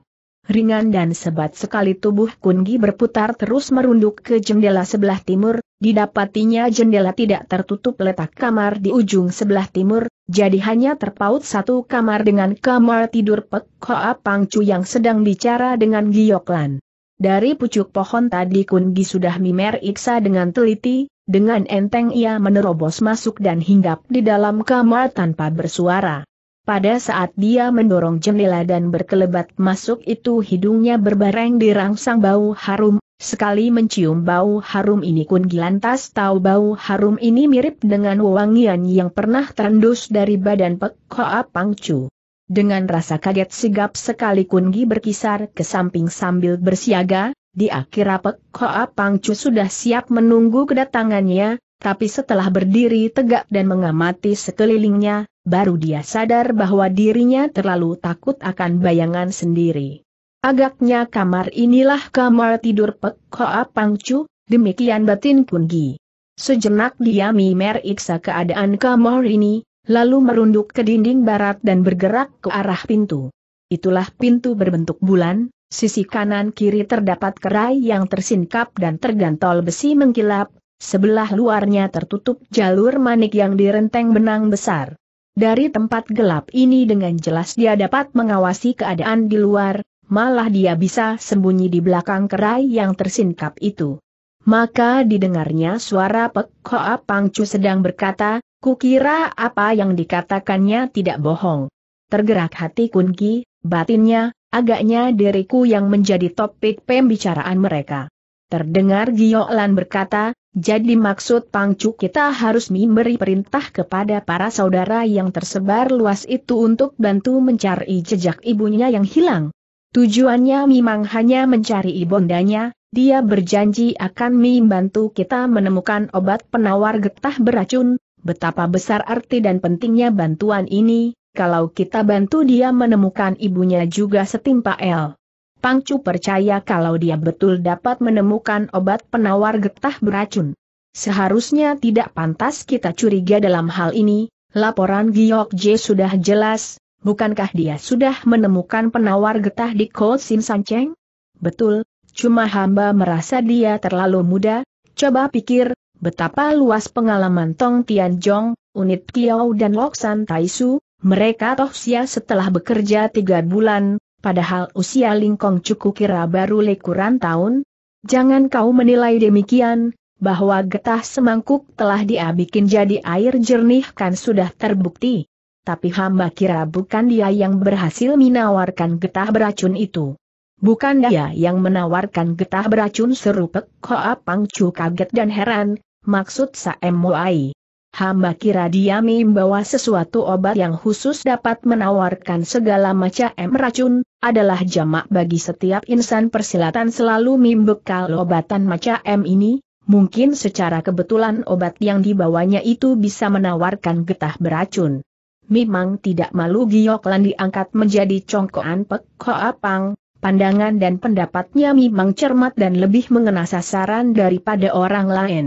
ringan dan sebat sekali tubuh Kungi berputar terus merunduk ke jendela sebelah timur, didapatinya jendela tidak tertutup letak kamar di ujung sebelah timur, jadi hanya terpaut satu kamar dengan kamar tidur Pek Hoa Pangcu yang sedang bicara dengan Giyoklan. Dari pucuk pohon tadi Kungi sudah mimer iksa dengan teliti, dengan enteng ia menerobos masuk dan hinggap di dalam kamar tanpa bersuara. Pada saat dia mendorong jendela dan berkelebat masuk itu hidungnya berbareng dirangsang bau harum, sekali mencium bau harum ini kun gilantas tahu bau harum ini mirip dengan wangian yang pernah terendus dari badan Pek Hoa Pangcu. Dengan rasa kaget sigap sekali Gi berkisar ke samping sambil bersiaga, di akhir Pek Hoa Pangcu sudah siap menunggu kedatangannya, tapi setelah berdiri tegak dan mengamati sekelilingnya, baru dia sadar bahwa dirinya terlalu takut akan bayangan sendiri. Agaknya kamar inilah kamar tidur Pek Koa Pangcu, demikian batin Gi. Sejenak dia mimer iksa keadaan kamar ini, lalu merunduk ke dinding barat dan bergerak ke arah pintu. Itulah pintu berbentuk bulan, sisi kanan kiri terdapat kerai yang tersingkap dan tergantol besi mengkilap, Sebelah luarnya tertutup jalur manik yang direnteng benang besar. Dari tempat gelap ini dengan jelas dia dapat mengawasi keadaan di luar, malah dia bisa sembunyi di belakang kerai yang tersingkap itu. Maka didengarnya suara Pek Hoa Pangcu sedang berkata, kukira apa yang dikatakannya tidak bohong. Tergerak hati Kunki, batinnya, agaknya diriku yang menjadi topik pembicaraan mereka. Terdengar Giolan berkata, jadi maksud pangcu kita harus memberi perintah kepada para saudara yang tersebar luas itu untuk bantu mencari jejak ibunya yang hilang. Tujuannya memang hanya mencari ibundanya, dia berjanji akan membantu kita menemukan obat penawar getah beracun, betapa besar arti dan pentingnya bantuan ini, kalau kita bantu dia menemukan ibunya juga setimpa El. Pangcu percaya kalau dia betul dapat menemukan obat penawar getah beracun. Seharusnya tidak pantas kita curiga dalam hal ini, laporan Giok J sudah jelas, bukankah dia sudah menemukan penawar getah di Cold Sim Sanceng? Betul, cuma hamba merasa dia terlalu muda, coba pikir, betapa luas pengalaman Tong Tian Jong, Unit Kiao dan Loksan Taisu, mereka toh sia setelah bekerja tiga bulan, padahal usia Lingkong cukup kira baru lekuran tahun. Jangan kau menilai demikian, bahwa getah semangkuk telah diabikin jadi air jernih kan sudah terbukti. Tapi hamba kira bukan dia yang berhasil menawarkan getah beracun itu. Bukan dia yang menawarkan getah beracun serupa Koa Pangcu kaget dan heran, maksud Mu'ai. Hamba kira dia membawa sesuatu obat yang khusus dapat menawarkan segala macam racun, adalah jamak bagi setiap insan persilatan selalu membekal obatan macam ini, mungkin secara kebetulan obat yang dibawanya itu bisa menawarkan getah beracun. Memang tidak malu Gioklan diangkat menjadi congkoan Pek apang. pandangan dan pendapatnya memang cermat dan lebih mengena sasaran daripada orang lain.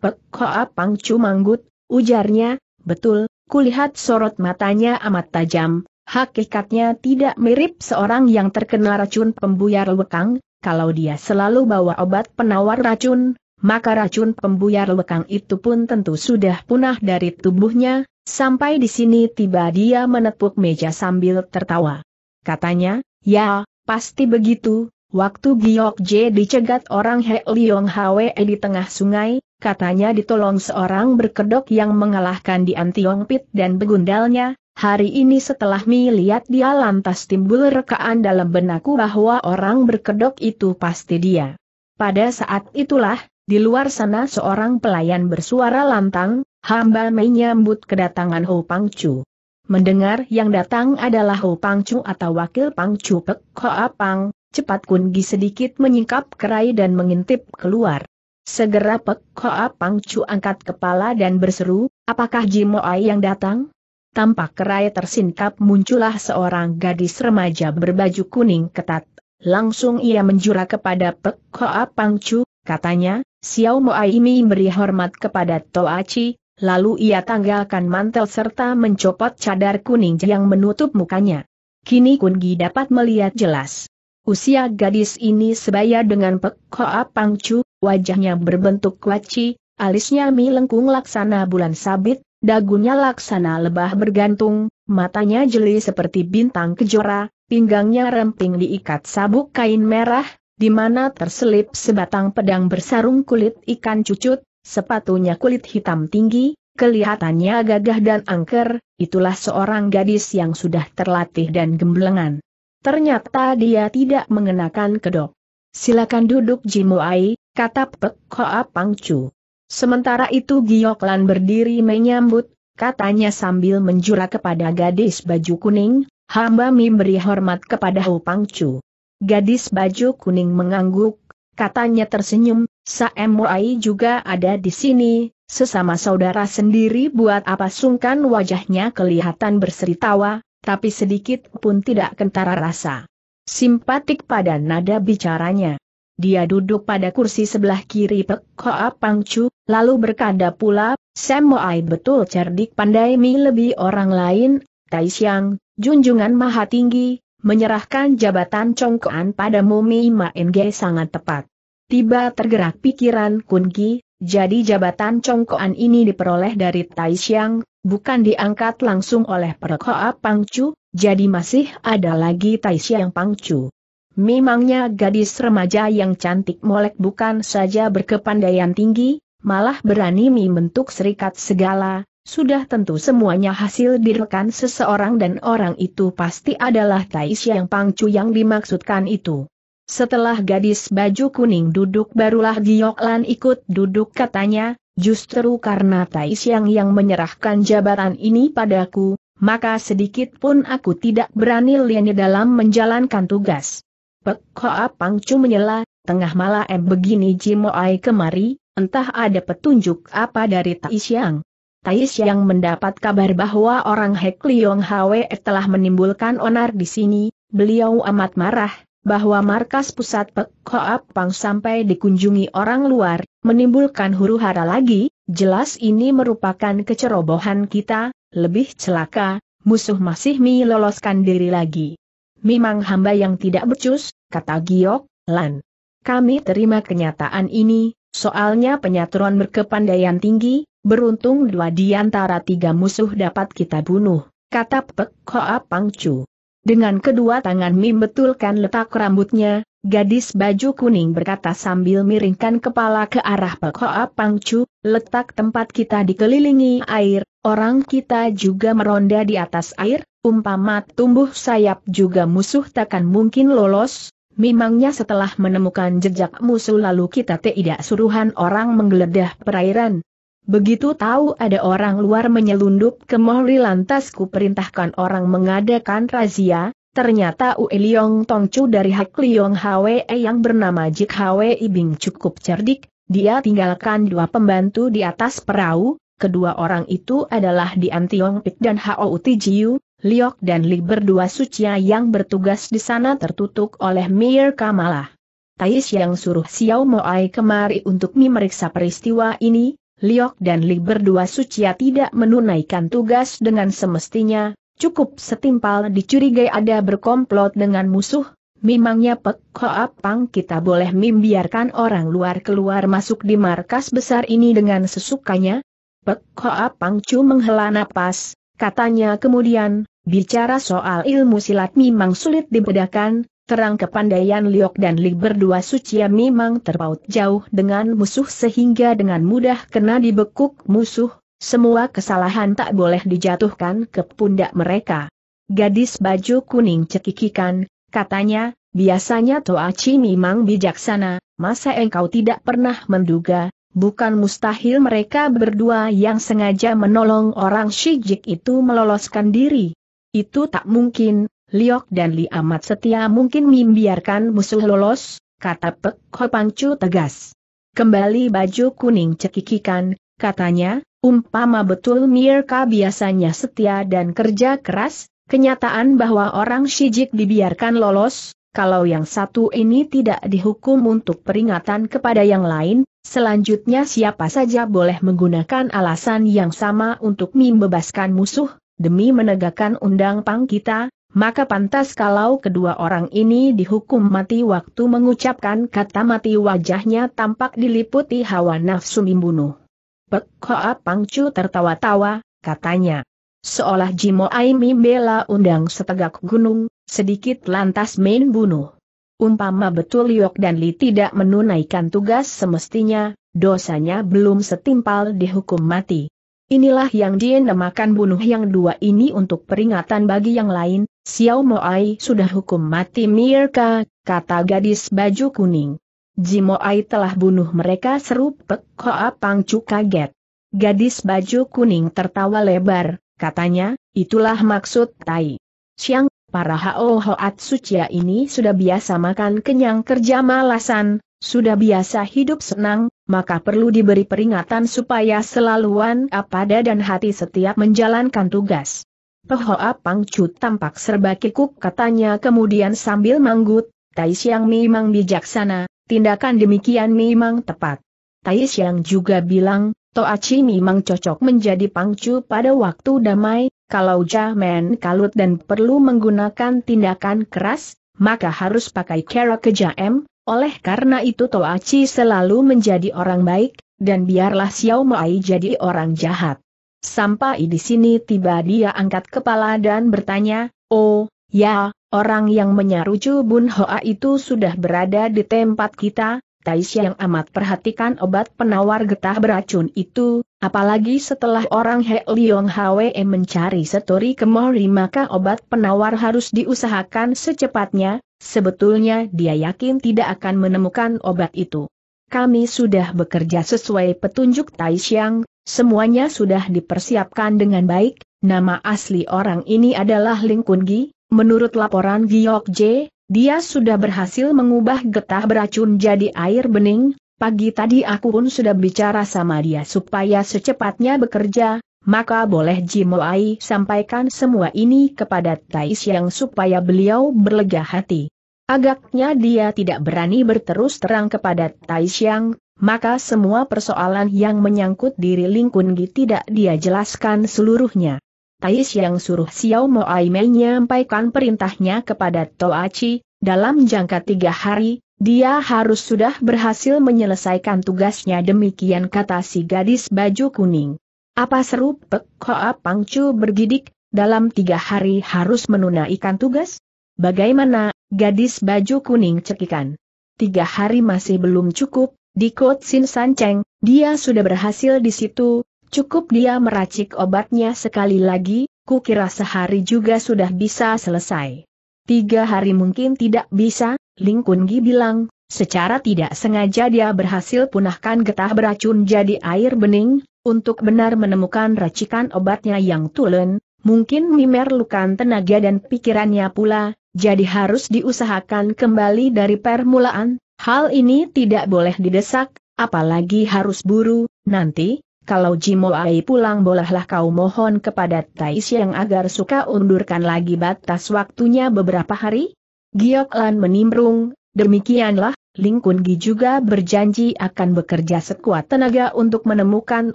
Pek Koapang cumanggut, Ujarnya, betul, kulihat sorot matanya amat tajam, hakikatnya tidak mirip seorang yang terkena racun pembuyar lekang, kalau dia selalu bawa obat penawar racun, maka racun pembuyar lekang itu pun tentu sudah punah dari tubuhnya, sampai di sini tiba dia menepuk meja sambil tertawa. Katanya, ya, pasti begitu, Waktu Giok J dicegat orang He Liong Hwe di tengah sungai, katanya ditolong seorang berkedok yang mengalahkan di Antiong Pit dan begundalnya, hari ini setelah Mi lihat dia lantas timbul rekaan dalam benakku bahwa orang berkedok itu pasti dia. Pada saat itulah, di luar sana seorang pelayan bersuara lantang, hamba menyambut kedatangan Ho Pang Chu. Mendengar yang datang adalah Ho Pang Chu atau wakil Pang Chu Pek Hoa Pang, Cepat Kungi sedikit menyingkap kerai dan mengintip keluar. Segera Pek Hoa Pangcu angkat kepala dan berseru, apakah Ai yang datang? Tampak kerai tersingkap muncullah seorang gadis remaja berbaju kuning ketat. Langsung ia menjura kepada Pek Hoa Pangcu, katanya, Xiao Moai ini beri hormat kepada Toachi, lalu ia tanggalkan mantel serta mencopot cadar kuning yang menutup mukanya. Kini Kungi dapat melihat jelas. Usia gadis ini sebaya dengan Pekoa Pangcu, wajahnya berbentuk kuaci, alisnya melengkung laksana bulan sabit, dagunya laksana lebah bergantung, matanya jeli seperti bintang kejora, pinggangnya remping diikat sabuk kain merah, di mana terselip sebatang pedang bersarung kulit ikan cucut, sepatunya kulit hitam tinggi, kelihatannya gagah dan angker, itulah seorang gadis yang sudah terlatih dan gemblengan. Ternyata dia tidak mengenakan kedok. Silakan duduk Jimuai, kata Pek Hoa Pangcu. Sementara itu Gioklan berdiri menyambut, katanya sambil menjura kepada gadis baju kuning, hamba memberi hormat kepada Ho Pangcu. Gadis baju kuning mengangguk, katanya tersenyum, Saemuai juga ada di sini, sesama saudara sendiri buat apa sungkan wajahnya kelihatan berseri tawa, tapi sedikit pun tidak kentara rasa. Simpatik pada nada bicaranya. Dia duduk pada kursi sebelah kiri Pek Hoa Pangcu, lalu berkata pula, Semoai betul cerdik pandai mi lebih orang lain, Tai Taishyang, junjungan maha tinggi, menyerahkan jabatan congkoan pada Mumi Ma Enge sangat tepat. Tiba tergerak pikiran Kun Ki, jadi jabatan congkoan ini diperoleh dari Tai Taishyang, bukan diangkat langsung oleh Perkoa Pangcu, jadi masih ada lagi Taisya yang Pangcu. Memangnya gadis remaja yang cantik molek bukan saja berkepandaian tinggi, malah berani membentuk serikat segala, sudah tentu semuanya hasil direkan seseorang dan orang itu pasti adalah Taisya yang Pangcu yang dimaksudkan itu. Setelah gadis baju kuning duduk barulah Gioklan ikut duduk katanya, Justru karena Tai Siang yang menyerahkan jabatan ini padaku, maka sedikit pun aku tidak berani liannya dalam menjalankan tugas. Pek Hoa Pangcu menyela, tengah malam begini Jimoai kemari, entah ada petunjuk apa dari Tai Siang. Tai Siang mendapat kabar bahwa orang Hek Liong Hwe telah menimbulkan onar di sini, beliau amat marah, bahwa markas pusat Pekoap Pang sampai dikunjungi orang luar, menimbulkan huru hara lagi, jelas ini merupakan kecerobohan kita, lebih celaka, musuh masih meloloskan diri lagi. Memang hamba yang tidak becus, kata Giok, Lan. Kami terima kenyataan ini, soalnya penyaturan berkepandaian tinggi, beruntung dua di antara tiga musuh dapat kita bunuh, kata Pek Pang Pangcu. Dengan kedua tangan Mim betulkan letak rambutnya, gadis baju kuning berkata sambil miringkan kepala ke arah Pang Pangcu, letak tempat kita dikelilingi air, orang kita juga meronda di atas air, umpama tumbuh sayap juga musuh takkan mungkin lolos, Memangnya setelah menemukan jejak musuh lalu kita tidak suruhan orang menggeledah perairan, Begitu tahu ada orang luar menyelundup ke Mohri lantas ku perintahkan orang mengadakan razia, ternyata Ue Liong Tongcu dari Hak Liong Hwe yang bernama Jik Hwe Ibing cukup cerdik, dia tinggalkan dua pembantu di atas perahu, kedua orang itu adalah Dian Tiong Pik dan Hao Utijiu, Liok dan Li berdua sucia yang bertugas di sana tertutup oleh Mir Kamala. Tais yang suruh Xiao Moai kemari untuk memeriksa peristiwa ini, Liok dan Li berdua sucia tidak menunaikan tugas dengan semestinya, cukup setimpal dicurigai ada berkomplot dengan musuh, memangnya Pek Hoa Pang kita boleh membiarkan orang luar keluar masuk di markas besar ini dengan sesukanya? Pek Hoa Pang menghela napas, katanya kemudian, bicara soal ilmu silat memang sulit dibedakan, Terang kepandaian Liok dan Li berdua sucia memang terpaut jauh dengan musuh sehingga dengan mudah kena dibekuk musuh, semua kesalahan tak boleh dijatuhkan ke pundak mereka. Gadis baju kuning cekikikan, katanya, biasanya Toachi memang bijaksana, masa engkau tidak pernah menduga, bukan mustahil mereka berdua yang sengaja menolong orang Shijik itu meloloskan diri. Itu tak mungkin, Liok dan Li amat setia mungkin membiarkan musuh lolos, kata Pek Ho Pangcu tegas. Kembali baju kuning cekikikan, katanya, umpama betul Mirka biasanya setia dan kerja keras, kenyataan bahwa orang Shijik dibiarkan lolos, kalau yang satu ini tidak dihukum untuk peringatan kepada yang lain, selanjutnya siapa saja boleh menggunakan alasan yang sama untuk membebaskan musuh, demi menegakkan undang pang kita, maka pantas kalau kedua orang ini dihukum mati waktu mengucapkan kata mati wajahnya tampak diliputi hawa nafsu membunuh. Pekhoa Pangcu tertawa-tawa, katanya. Seolah Jimo Aimi bela undang setegak gunung, sedikit lantas main bunuh. Umpama betul Yok dan Li tidak menunaikan tugas semestinya, dosanya belum setimpal dihukum mati. Inilah yang dinamakan bunuh yang dua ini untuk peringatan bagi yang lain, Xiao Moai sudah hukum mati Mirka, kata gadis baju kuning. Ji Moai telah bunuh mereka seru Pek Hoa Pangcu kaget. Gadis baju kuning tertawa lebar, katanya, itulah maksud Tai. Siang, para Hao Hoat Sucia ini sudah biasa makan kenyang kerja malasan, sudah biasa hidup senang, maka perlu diberi peringatan supaya selaluan apada dan hati setiap menjalankan tugas. Pehoa Chu tampak serba kikuk katanya kemudian sambil manggut, Tai Siang memang bijaksana, tindakan demikian memang tepat. Tai Siang juga bilang, Toachi memang cocok menjadi Pangcu pada waktu damai, kalau jahmen, kalut dan perlu menggunakan tindakan keras, maka harus pakai cara kejam. oleh karena itu Toachi selalu menjadi orang baik, dan biarlah Xiao Mai jadi orang jahat. Sampai di sini tiba dia angkat kepala dan bertanya, Oh, ya, orang yang menyarucu Bun Hoa itu sudah berada di tempat kita, Taisha yang amat perhatikan obat penawar getah beracun itu, apalagi setelah orang He Liong Hwe mencari setori kemori maka obat penawar harus diusahakan secepatnya, sebetulnya dia yakin tidak akan menemukan obat itu. Kami sudah bekerja sesuai petunjuk Taishang. Semuanya sudah dipersiapkan dengan baik, nama asli orang ini adalah Ling Kun Gi, menurut laporan Giok J, dia sudah berhasil mengubah getah beracun jadi air bening, pagi tadi aku pun sudah bicara sama dia supaya secepatnya bekerja, maka boleh Jimoai sampaikan semua ini kepada Tai Siang supaya beliau berlega hati. Agaknya dia tidak berani berterus terang kepada Tai Siang, maka semua persoalan yang menyangkut diri Ling Gi tidak dia jelaskan seluruhnya. Tais yang suruh Xiao Mo Ai menyampaikan perintahnya kepada Toachi, dalam jangka tiga hari, dia harus sudah berhasil menyelesaikan tugasnya demikian kata si gadis baju kuning. Apa seru Pek Hoa Pangcu bergidik, dalam tiga hari harus menunaikan tugas? Bagaimana, gadis baju kuning cekikan. Tiga hari masih belum cukup, di Sin San Cheng, dia sudah berhasil di situ, cukup dia meracik obatnya sekali lagi, kukira sehari juga sudah bisa selesai. Tiga hari mungkin tidak bisa, Ling Kun Gi bilang, secara tidak sengaja dia berhasil punahkan getah beracun jadi air bening, untuk benar menemukan racikan obatnya yang tulen, mungkin memerlukan tenaga dan pikirannya pula, jadi harus diusahakan kembali dari permulaan, Hal ini tidak boleh didesak, apalagi harus buru, nanti, kalau Jimo Ai pulang bolehlah kau mohon kepada yang agar suka undurkan lagi batas waktunya beberapa hari? Giok Lan menimbrung, demikianlah, Ling Kun Gi juga berjanji akan bekerja sekuat tenaga untuk menemukan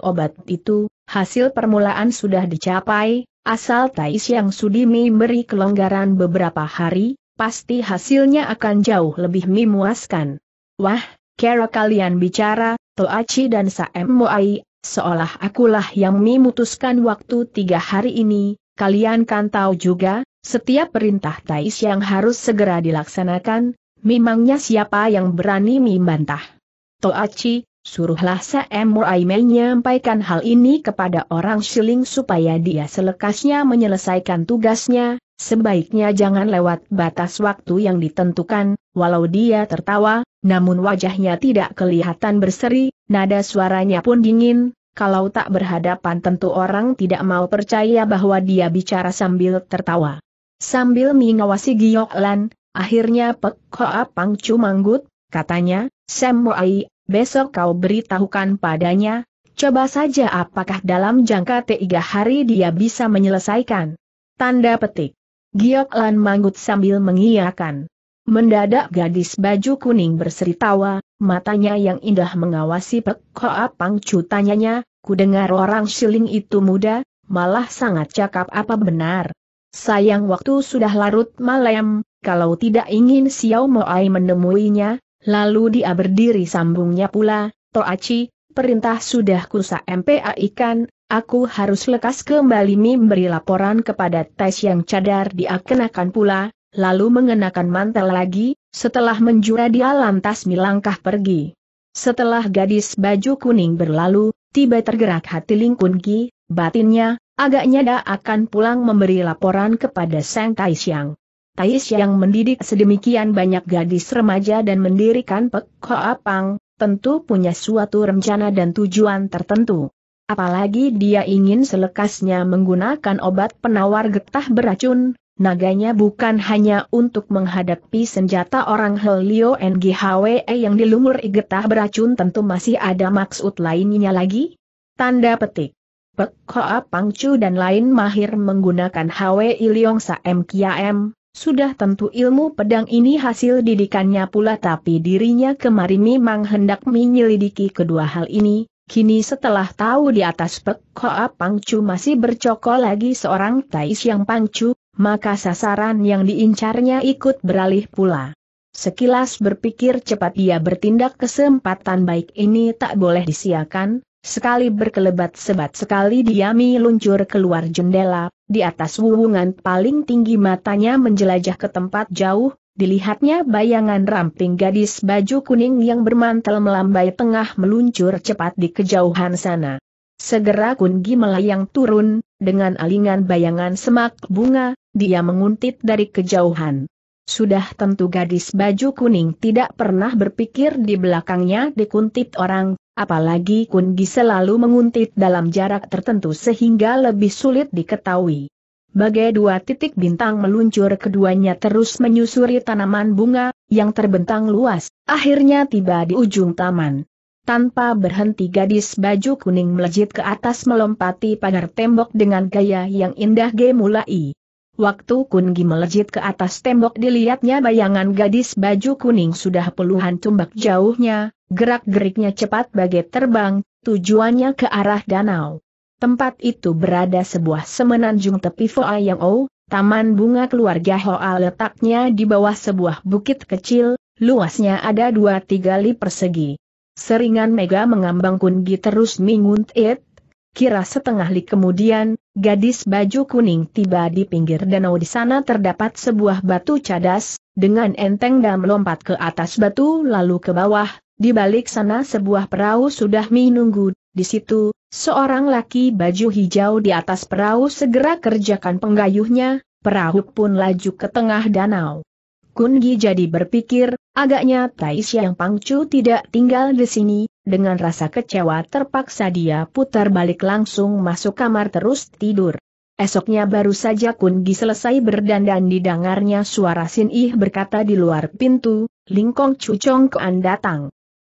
obat itu, hasil permulaan sudah dicapai, asal yang Sudimi beri kelonggaran beberapa hari, pasti hasilnya akan jauh lebih memuaskan. Wah, kira kalian bicara, Toachi dan Saem Moai, seolah akulah yang memutuskan waktu tiga hari ini, kalian kan tahu juga, setiap perintah Tais yang harus segera dilaksanakan, memangnya siapa yang berani membantah. Toachi, suruhlah Saem Moai menyampaikan hal ini kepada orang Shiling supaya dia selekasnya menyelesaikan tugasnya, Sebaiknya jangan lewat batas waktu yang ditentukan, walau dia tertawa, namun wajahnya tidak kelihatan berseri, nada suaranya pun dingin, kalau tak berhadapan tentu orang tidak mau percaya bahwa dia bicara sambil tertawa. Sambil mengawasi Giok Lan, akhirnya Pek Hoa Pang manggut, katanya, Sam besok kau beritahukan padanya, coba saja apakah dalam jangka tiga hari dia bisa menyelesaikan. Tanda petik. Giok Lan manggut sambil mengiyakan. Mendadak gadis baju kuning berseri tawa, matanya yang indah mengawasi Pek Hoa Chu tanyanya, ku dengar orang siling itu muda, malah sangat cakap apa benar. Sayang waktu sudah larut malam, kalau tidak ingin Xiao Moai menemuinya, lalu dia berdiri sambungnya pula, Toachi, perintah sudah kusa MPAI kan, aku harus lekas kembali memberi laporan kepada tes yang cadar diakenakan pula, lalu mengenakan mantel lagi, setelah menjura dia lantas milangkah pergi. Setelah gadis baju kuning berlalu, tiba tergerak hati Ling Kunki, batinnya, agaknya dia akan pulang memberi laporan kepada Sang Taishiang. Tais yang mendidik sedemikian banyak gadis remaja dan mendirikan Pek Hoa tentu punya suatu rencana dan tujuan tertentu. Apalagi dia ingin selekasnya menggunakan obat penawar getah beracun, naganya bukan hanya untuk menghadapi senjata orang Helio NGHWE yang dilumur getah beracun tentu masih ada maksud lainnya lagi? Tanda petik. Pek Hoa Pangcu dan lain mahir menggunakan HWI Liong Sa sudah tentu ilmu pedang ini hasil didikannya pula tapi dirinya kemarin memang hendak menyelidiki kedua hal ini, Kini setelah tahu di atas pek koa Pangcu masih bercokol lagi seorang Tais yang Pangcu, maka sasaran yang diincarnya ikut beralih pula. Sekilas berpikir cepat ia bertindak kesempatan baik ini tak boleh disiakan, Sekali berkelebat sebat sekali diami luncur keluar jendela, di atas wuwungan paling tinggi matanya menjelajah ke tempat jauh, dilihatnya bayangan ramping gadis baju kuning yang bermantel melambai tengah meluncur cepat di kejauhan sana. Segera Kungi melayang turun, dengan alingan bayangan semak bunga, dia menguntit dari kejauhan. Sudah tentu gadis baju kuning tidak pernah berpikir di belakangnya dikuntit orang, apalagi Kun Gi selalu menguntit dalam jarak tertentu sehingga lebih sulit diketahui. Bagai dua titik bintang meluncur keduanya terus menyusuri tanaman bunga, yang terbentang luas, akhirnya tiba di ujung taman. Tanpa berhenti gadis baju kuning melejit ke atas melompati pagar tembok dengan gaya yang indah gemulai. Waktu Kun Gi melejit ke atas tembok dilihatnya bayangan gadis baju kuning sudah puluhan tumbak jauhnya, Gerak-geriknya cepat bagai terbang, tujuannya ke arah danau. Tempat itu berada sebuah semenanjung tepi foa Yang O, taman bunga keluarga Hoa letaknya di bawah sebuah bukit kecil, luasnya ada dua tiga li persegi. Seringan Mega mengambang Kungi terus menguntit, kira setengah li kemudian, gadis baju kuning tiba di pinggir danau di sana terdapat sebuah batu cadas, dengan enteng dan melompat ke atas batu lalu ke bawah, di balik sana sebuah perahu sudah menunggu, di situ, seorang laki baju hijau di atas perahu segera kerjakan penggayuhnya, perahu pun laju ke tengah danau. Kungi jadi berpikir, agaknya Taisya yang pangcu tidak tinggal di sini, dengan rasa kecewa terpaksa dia putar balik langsung masuk kamar terus tidur. Esoknya baru saja Kungi selesai berdandan didangarnya suara Sin Ih berkata di luar pintu, Lingkong Cucong kean Kuan datang.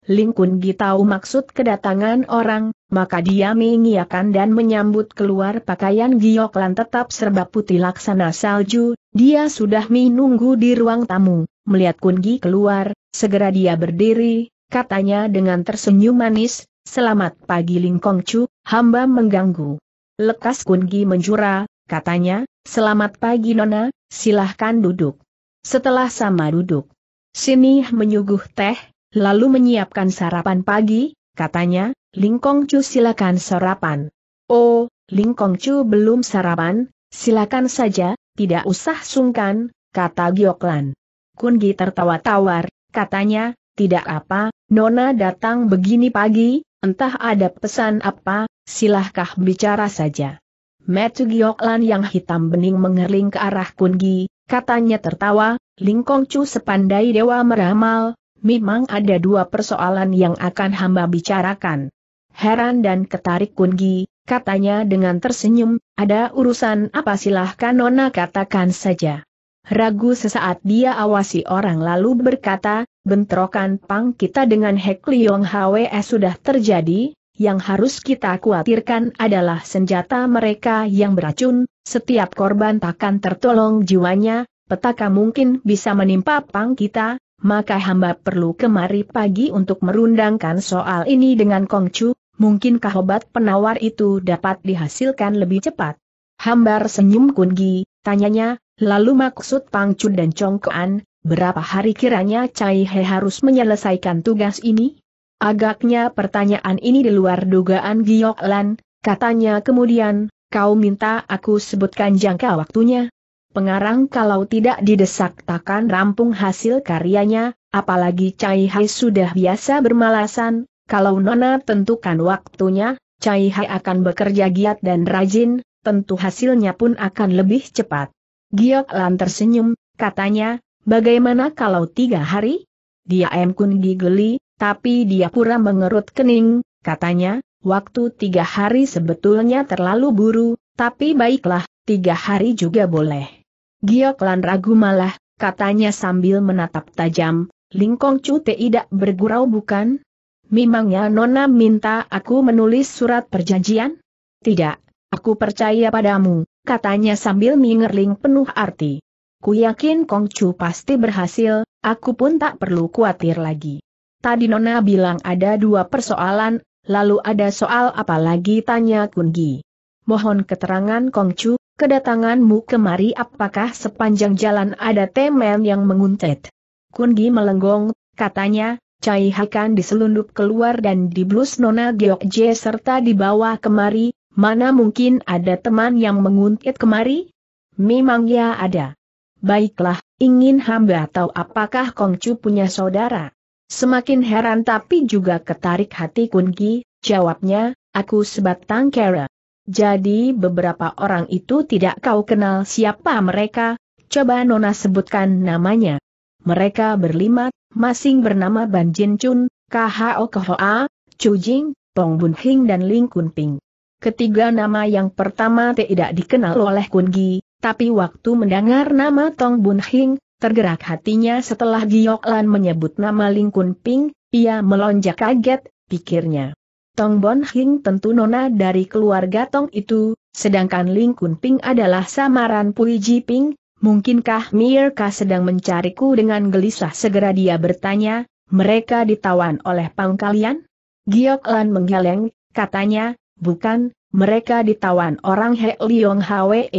Ling Kun Gi tahu maksud kedatangan orang, maka dia mengiyakan dan menyambut keluar pakaian Gioklan tetap serba putih laksana salju, dia sudah menunggu di ruang tamu, melihat kungi keluar, segera dia berdiri, katanya dengan tersenyum manis, selamat pagi Ling Kong Chu, hamba mengganggu. Lekas kungi Gi menjura, katanya, selamat pagi Nona, silahkan duduk. Setelah sama duduk, sini menyuguh teh, lalu menyiapkan sarapan pagi, katanya, Lingkong Chu silakan sarapan. Oh, Lingkong Chu belum sarapan, silakan saja, tidak usah sungkan, kata Gioklan. Kungi tertawa tawar, katanya, tidak apa, Nona datang begini pagi, entah ada pesan apa, silahkah bicara saja. Metu Gioklan yang hitam bening mengerling ke arah Kungi, katanya tertawa, Lingkong Chu sepandai dewa meramal, memang ada dua persoalan yang akan hamba bicarakan. Heran dan ketarik Kungi, katanya dengan tersenyum, ada urusan apa silahkan Nona katakan saja. Ragu sesaat dia awasi orang lalu berkata, bentrokan pang kita dengan Hek Liong HWS eh sudah terjadi, yang harus kita khawatirkan adalah senjata mereka yang beracun, setiap korban takkan tertolong jiwanya, petaka mungkin bisa menimpa pang kita, maka hamba perlu kemari pagi untuk merundangkan soal ini dengan Kongcu, mungkinkah obat penawar itu dapat dihasilkan lebih cepat? Hambar senyum kungi, tanyanya, lalu maksud Pangcu dan Congkoan, berapa hari kiranya Cai He harus menyelesaikan tugas ini? Agaknya pertanyaan ini di luar dugaan Lan, katanya kemudian, kau minta aku sebutkan jangka waktunya? pengarang kalau tidak didesak takkan rampung hasil karyanya, apalagi Cai Hai sudah biasa bermalasan, kalau Nona tentukan waktunya, Cai Hai akan bekerja giat dan rajin, tentu hasilnya pun akan lebih cepat. Giok Lan tersenyum, katanya, bagaimana kalau tiga hari? Dia emkun Kun gigli, tapi dia pura mengerut kening, katanya, waktu tiga hari sebetulnya terlalu buru, tapi baiklah, tiga hari juga boleh. Gioklan ragu malah, katanya sambil menatap tajam, Lingkong Chu tidak bergurau bukan? Memangnya Nona minta aku menulis surat perjanjian? Tidak, aku percaya padamu, katanya sambil mingerling penuh arti. Ku yakin Kong Chu pasti berhasil, aku pun tak perlu khawatir lagi. Tadi Nona bilang ada dua persoalan, lalu ada soal apa lagi tanya Kun Gi. Mohon keterangan Kong Chu, kedatanganmu kemari apakah sepanjang jalan ada temen yang menguntet? Kungi melenggong, katanya, Cai Hakan diselundup keluar dan diblus Nona Geokje serta dibawa kemari, mana mungkin ada teman yang menguntit kemari? Memang ya ada. Baiklah, ingin hamba tahu apakah Kongcu punya saudara? Semakin heran tapi juga ketarik hati Kungi, jawabnya, aku sebatang kera. Jadi beberapa orang itu tidak kau kenal siapa mereka, coba Nona sebutkan namanya. Mereka berlima, masing bernama Ban Jin Chun, K.H.O. K.H.A., Chu Jing, Tong Bun Hing dan Ling Kun Ping. Ketiga nama yang pertama tidak dikenal oleh Kun Gi, tapi waktu mendengar nama Tong Bun Hing, tergerak hatinya setelah Giok Lan menyebut nama Ling Kun Ping, ia melonjak kaget, pikirnya. Tong Bon Hing tentu nona dari keluarga Tong itu, sedangkan Ling Kun Ping adalah samaran Pui Ji Ping, mungkinkah Mirka sedang mencariku dengan gelisah segera dia bertanya, mereka ditawan oleh Pang Kalian? Giok Lan menggeleng, katanya, bukan, mereka ditawan orang He Liong Hwe.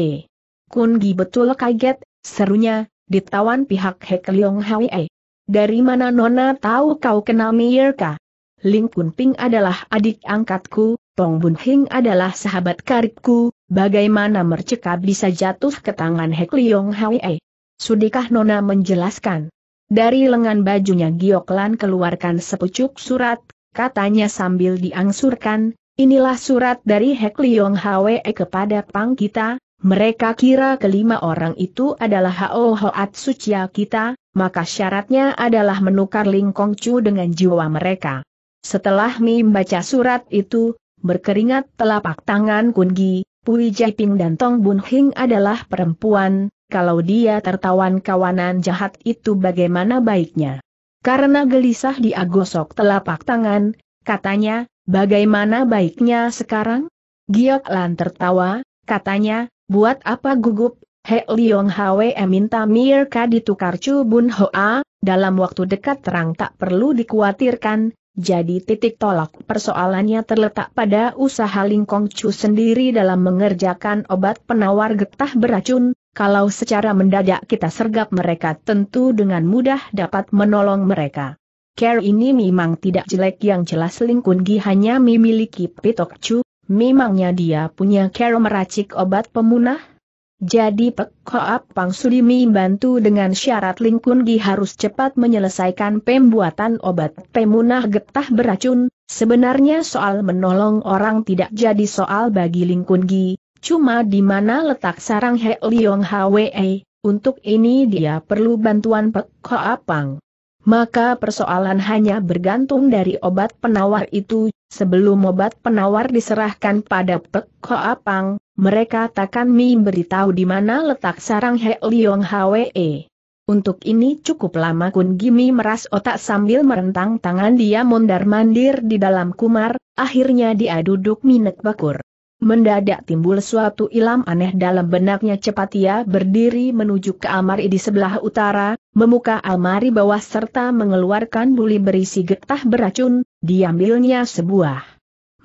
Kun Gi betul kaget, serunya, ditawan pihak He Liong Hwe. Dari mana Nona tahu kau kenal Mirka? Ling Kun Ping adalah adik angkatku, Tong Bun Hing adalah sahabat karibku, bagaimana mereka bisa jatuh ke tangan Hek Liong Hwee? Sudikah Nona menjelaskan? Dari lengan bajunya Gioklan keluarkan sepucuk surat, katanya sambil diangsurkan, inilah surat dari Hek Liong Hwee kepada Pang kita, mereka kira kelima orang itu adalah Hao Hoat Sucia kita, maka syaratnya adalah menukar Ling Kong Chu dengan jiwa mereka. Setelah Mim membaca surat itu, berkeringat telapak tangan Kungi, Pui Jaiping dan Tong Bun Hing adalah perempuan, kalau dia tertawan kawanan jahat itu bagaimana baiknya. Karena gelisah dia gosok telapak tangan, katanya, bagaimana baiknya sekarang? Giok Lan tertawa, katanya, buat apa gugup, He Leong Hwe minta Mirka ditukar Chu Bun Hoa, dalam waktu dekat terang tak perlu dikhawatirkan, jadi titik tolak persoalannya terletak pada usaha Lingkong Chu sendiri dalam mengerjakan obat penawar getah beracun, kalau secara mendadak kita sergap mereka tentu dengan mudah dapat menolong mereka. Care ini memang tidak jelek yang jelas Lingkunggi Gi hanya memiliki Pitok Chu, memangnya dia punya care meracik obat pemunah, jadi Pek Koap Pang Sudimi bantu dengan syarat Ling Gi harus cepat menyelesaikan pembuatan obat pemunah getah beracun, sebenarnya soal menolong orang tidak jadi soal bagi Ling Gi, cuma di mana letak sarang He Liyong Hwe, untuk ini dia perlu bantuan Pek Koap Pang maka persoalan hanya bergantung dari obat penawar itu, sebelum obat penawar diserahkan pada Pek Ko Apang, mereka takkan memberitahu di mana letak sarang He Liong Hwe. Untuk ini cukup lama Kun Gimi meras otak sambil merentang tangan dia mondar-mandir di dalam kumar, akhirnya dia duduk minat bakur. Mendadak timbul suatu ilam aneh dalam benaknya cepat ia berdiri menuju ke amari di sebelah utara, memuka almari bawah serta mengeluarkan buli berisi getah beracun, diambilnya sebuah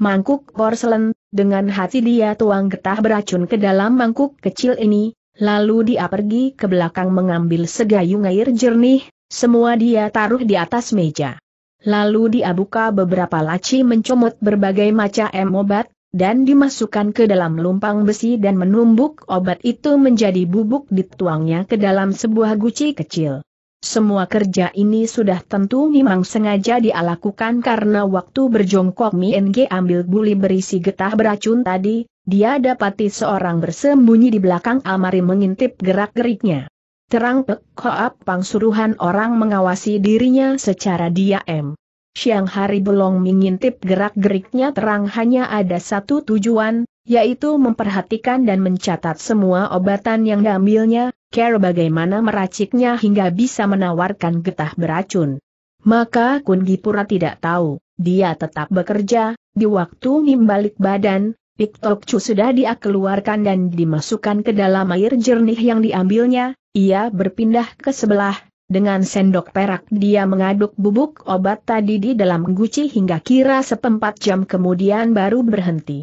mangkuk porselen, dengan hati dia tuang getah beracun ke dalam mangkuk kecil ini, lalu dia pergi ke belakang mengambil segayung air jernih, semua dia taruh di atas meja. Lalu dia buka beberapa laci mencomot berbagai macam obat, dan dimasukkan ke dalam lumpang besi dan menumbuk obat itu menjadi bubuk dituangnya ke dalam sebuah guci kecil. Semua kerja ini sudah tentu memang sengaja dialakukan karena waktu berjongkok Mien ambil buli berisi getah beracun tadi, dia dapati seorang bersembunyi di belakang almari mengintip gerak-geriknya. Terang Pek Koap pangsuruhan orang mengawasi dirinya secara diam siang hari belum mengintip gerak-geriknya terang hanya ada satu tujuan, yaitu memperhatikan dan mencatat semua obatan yang diambilnya, care bagaimana meraciknya hingga bisa menawarkan getah beracun. Maka Kun Gipura tidak tahu, dia tetap bekerja, di waktu membalik badan, Chu sudah dia keluarkan dan dimasukkan ke dalam air jernih yang diambilnya, ia berpindah ke sebelah, dengan sendok perak dia mengaduk bubuk obat tadi di dalam guci hingga kira seperempat jam kemudian baru berhenti.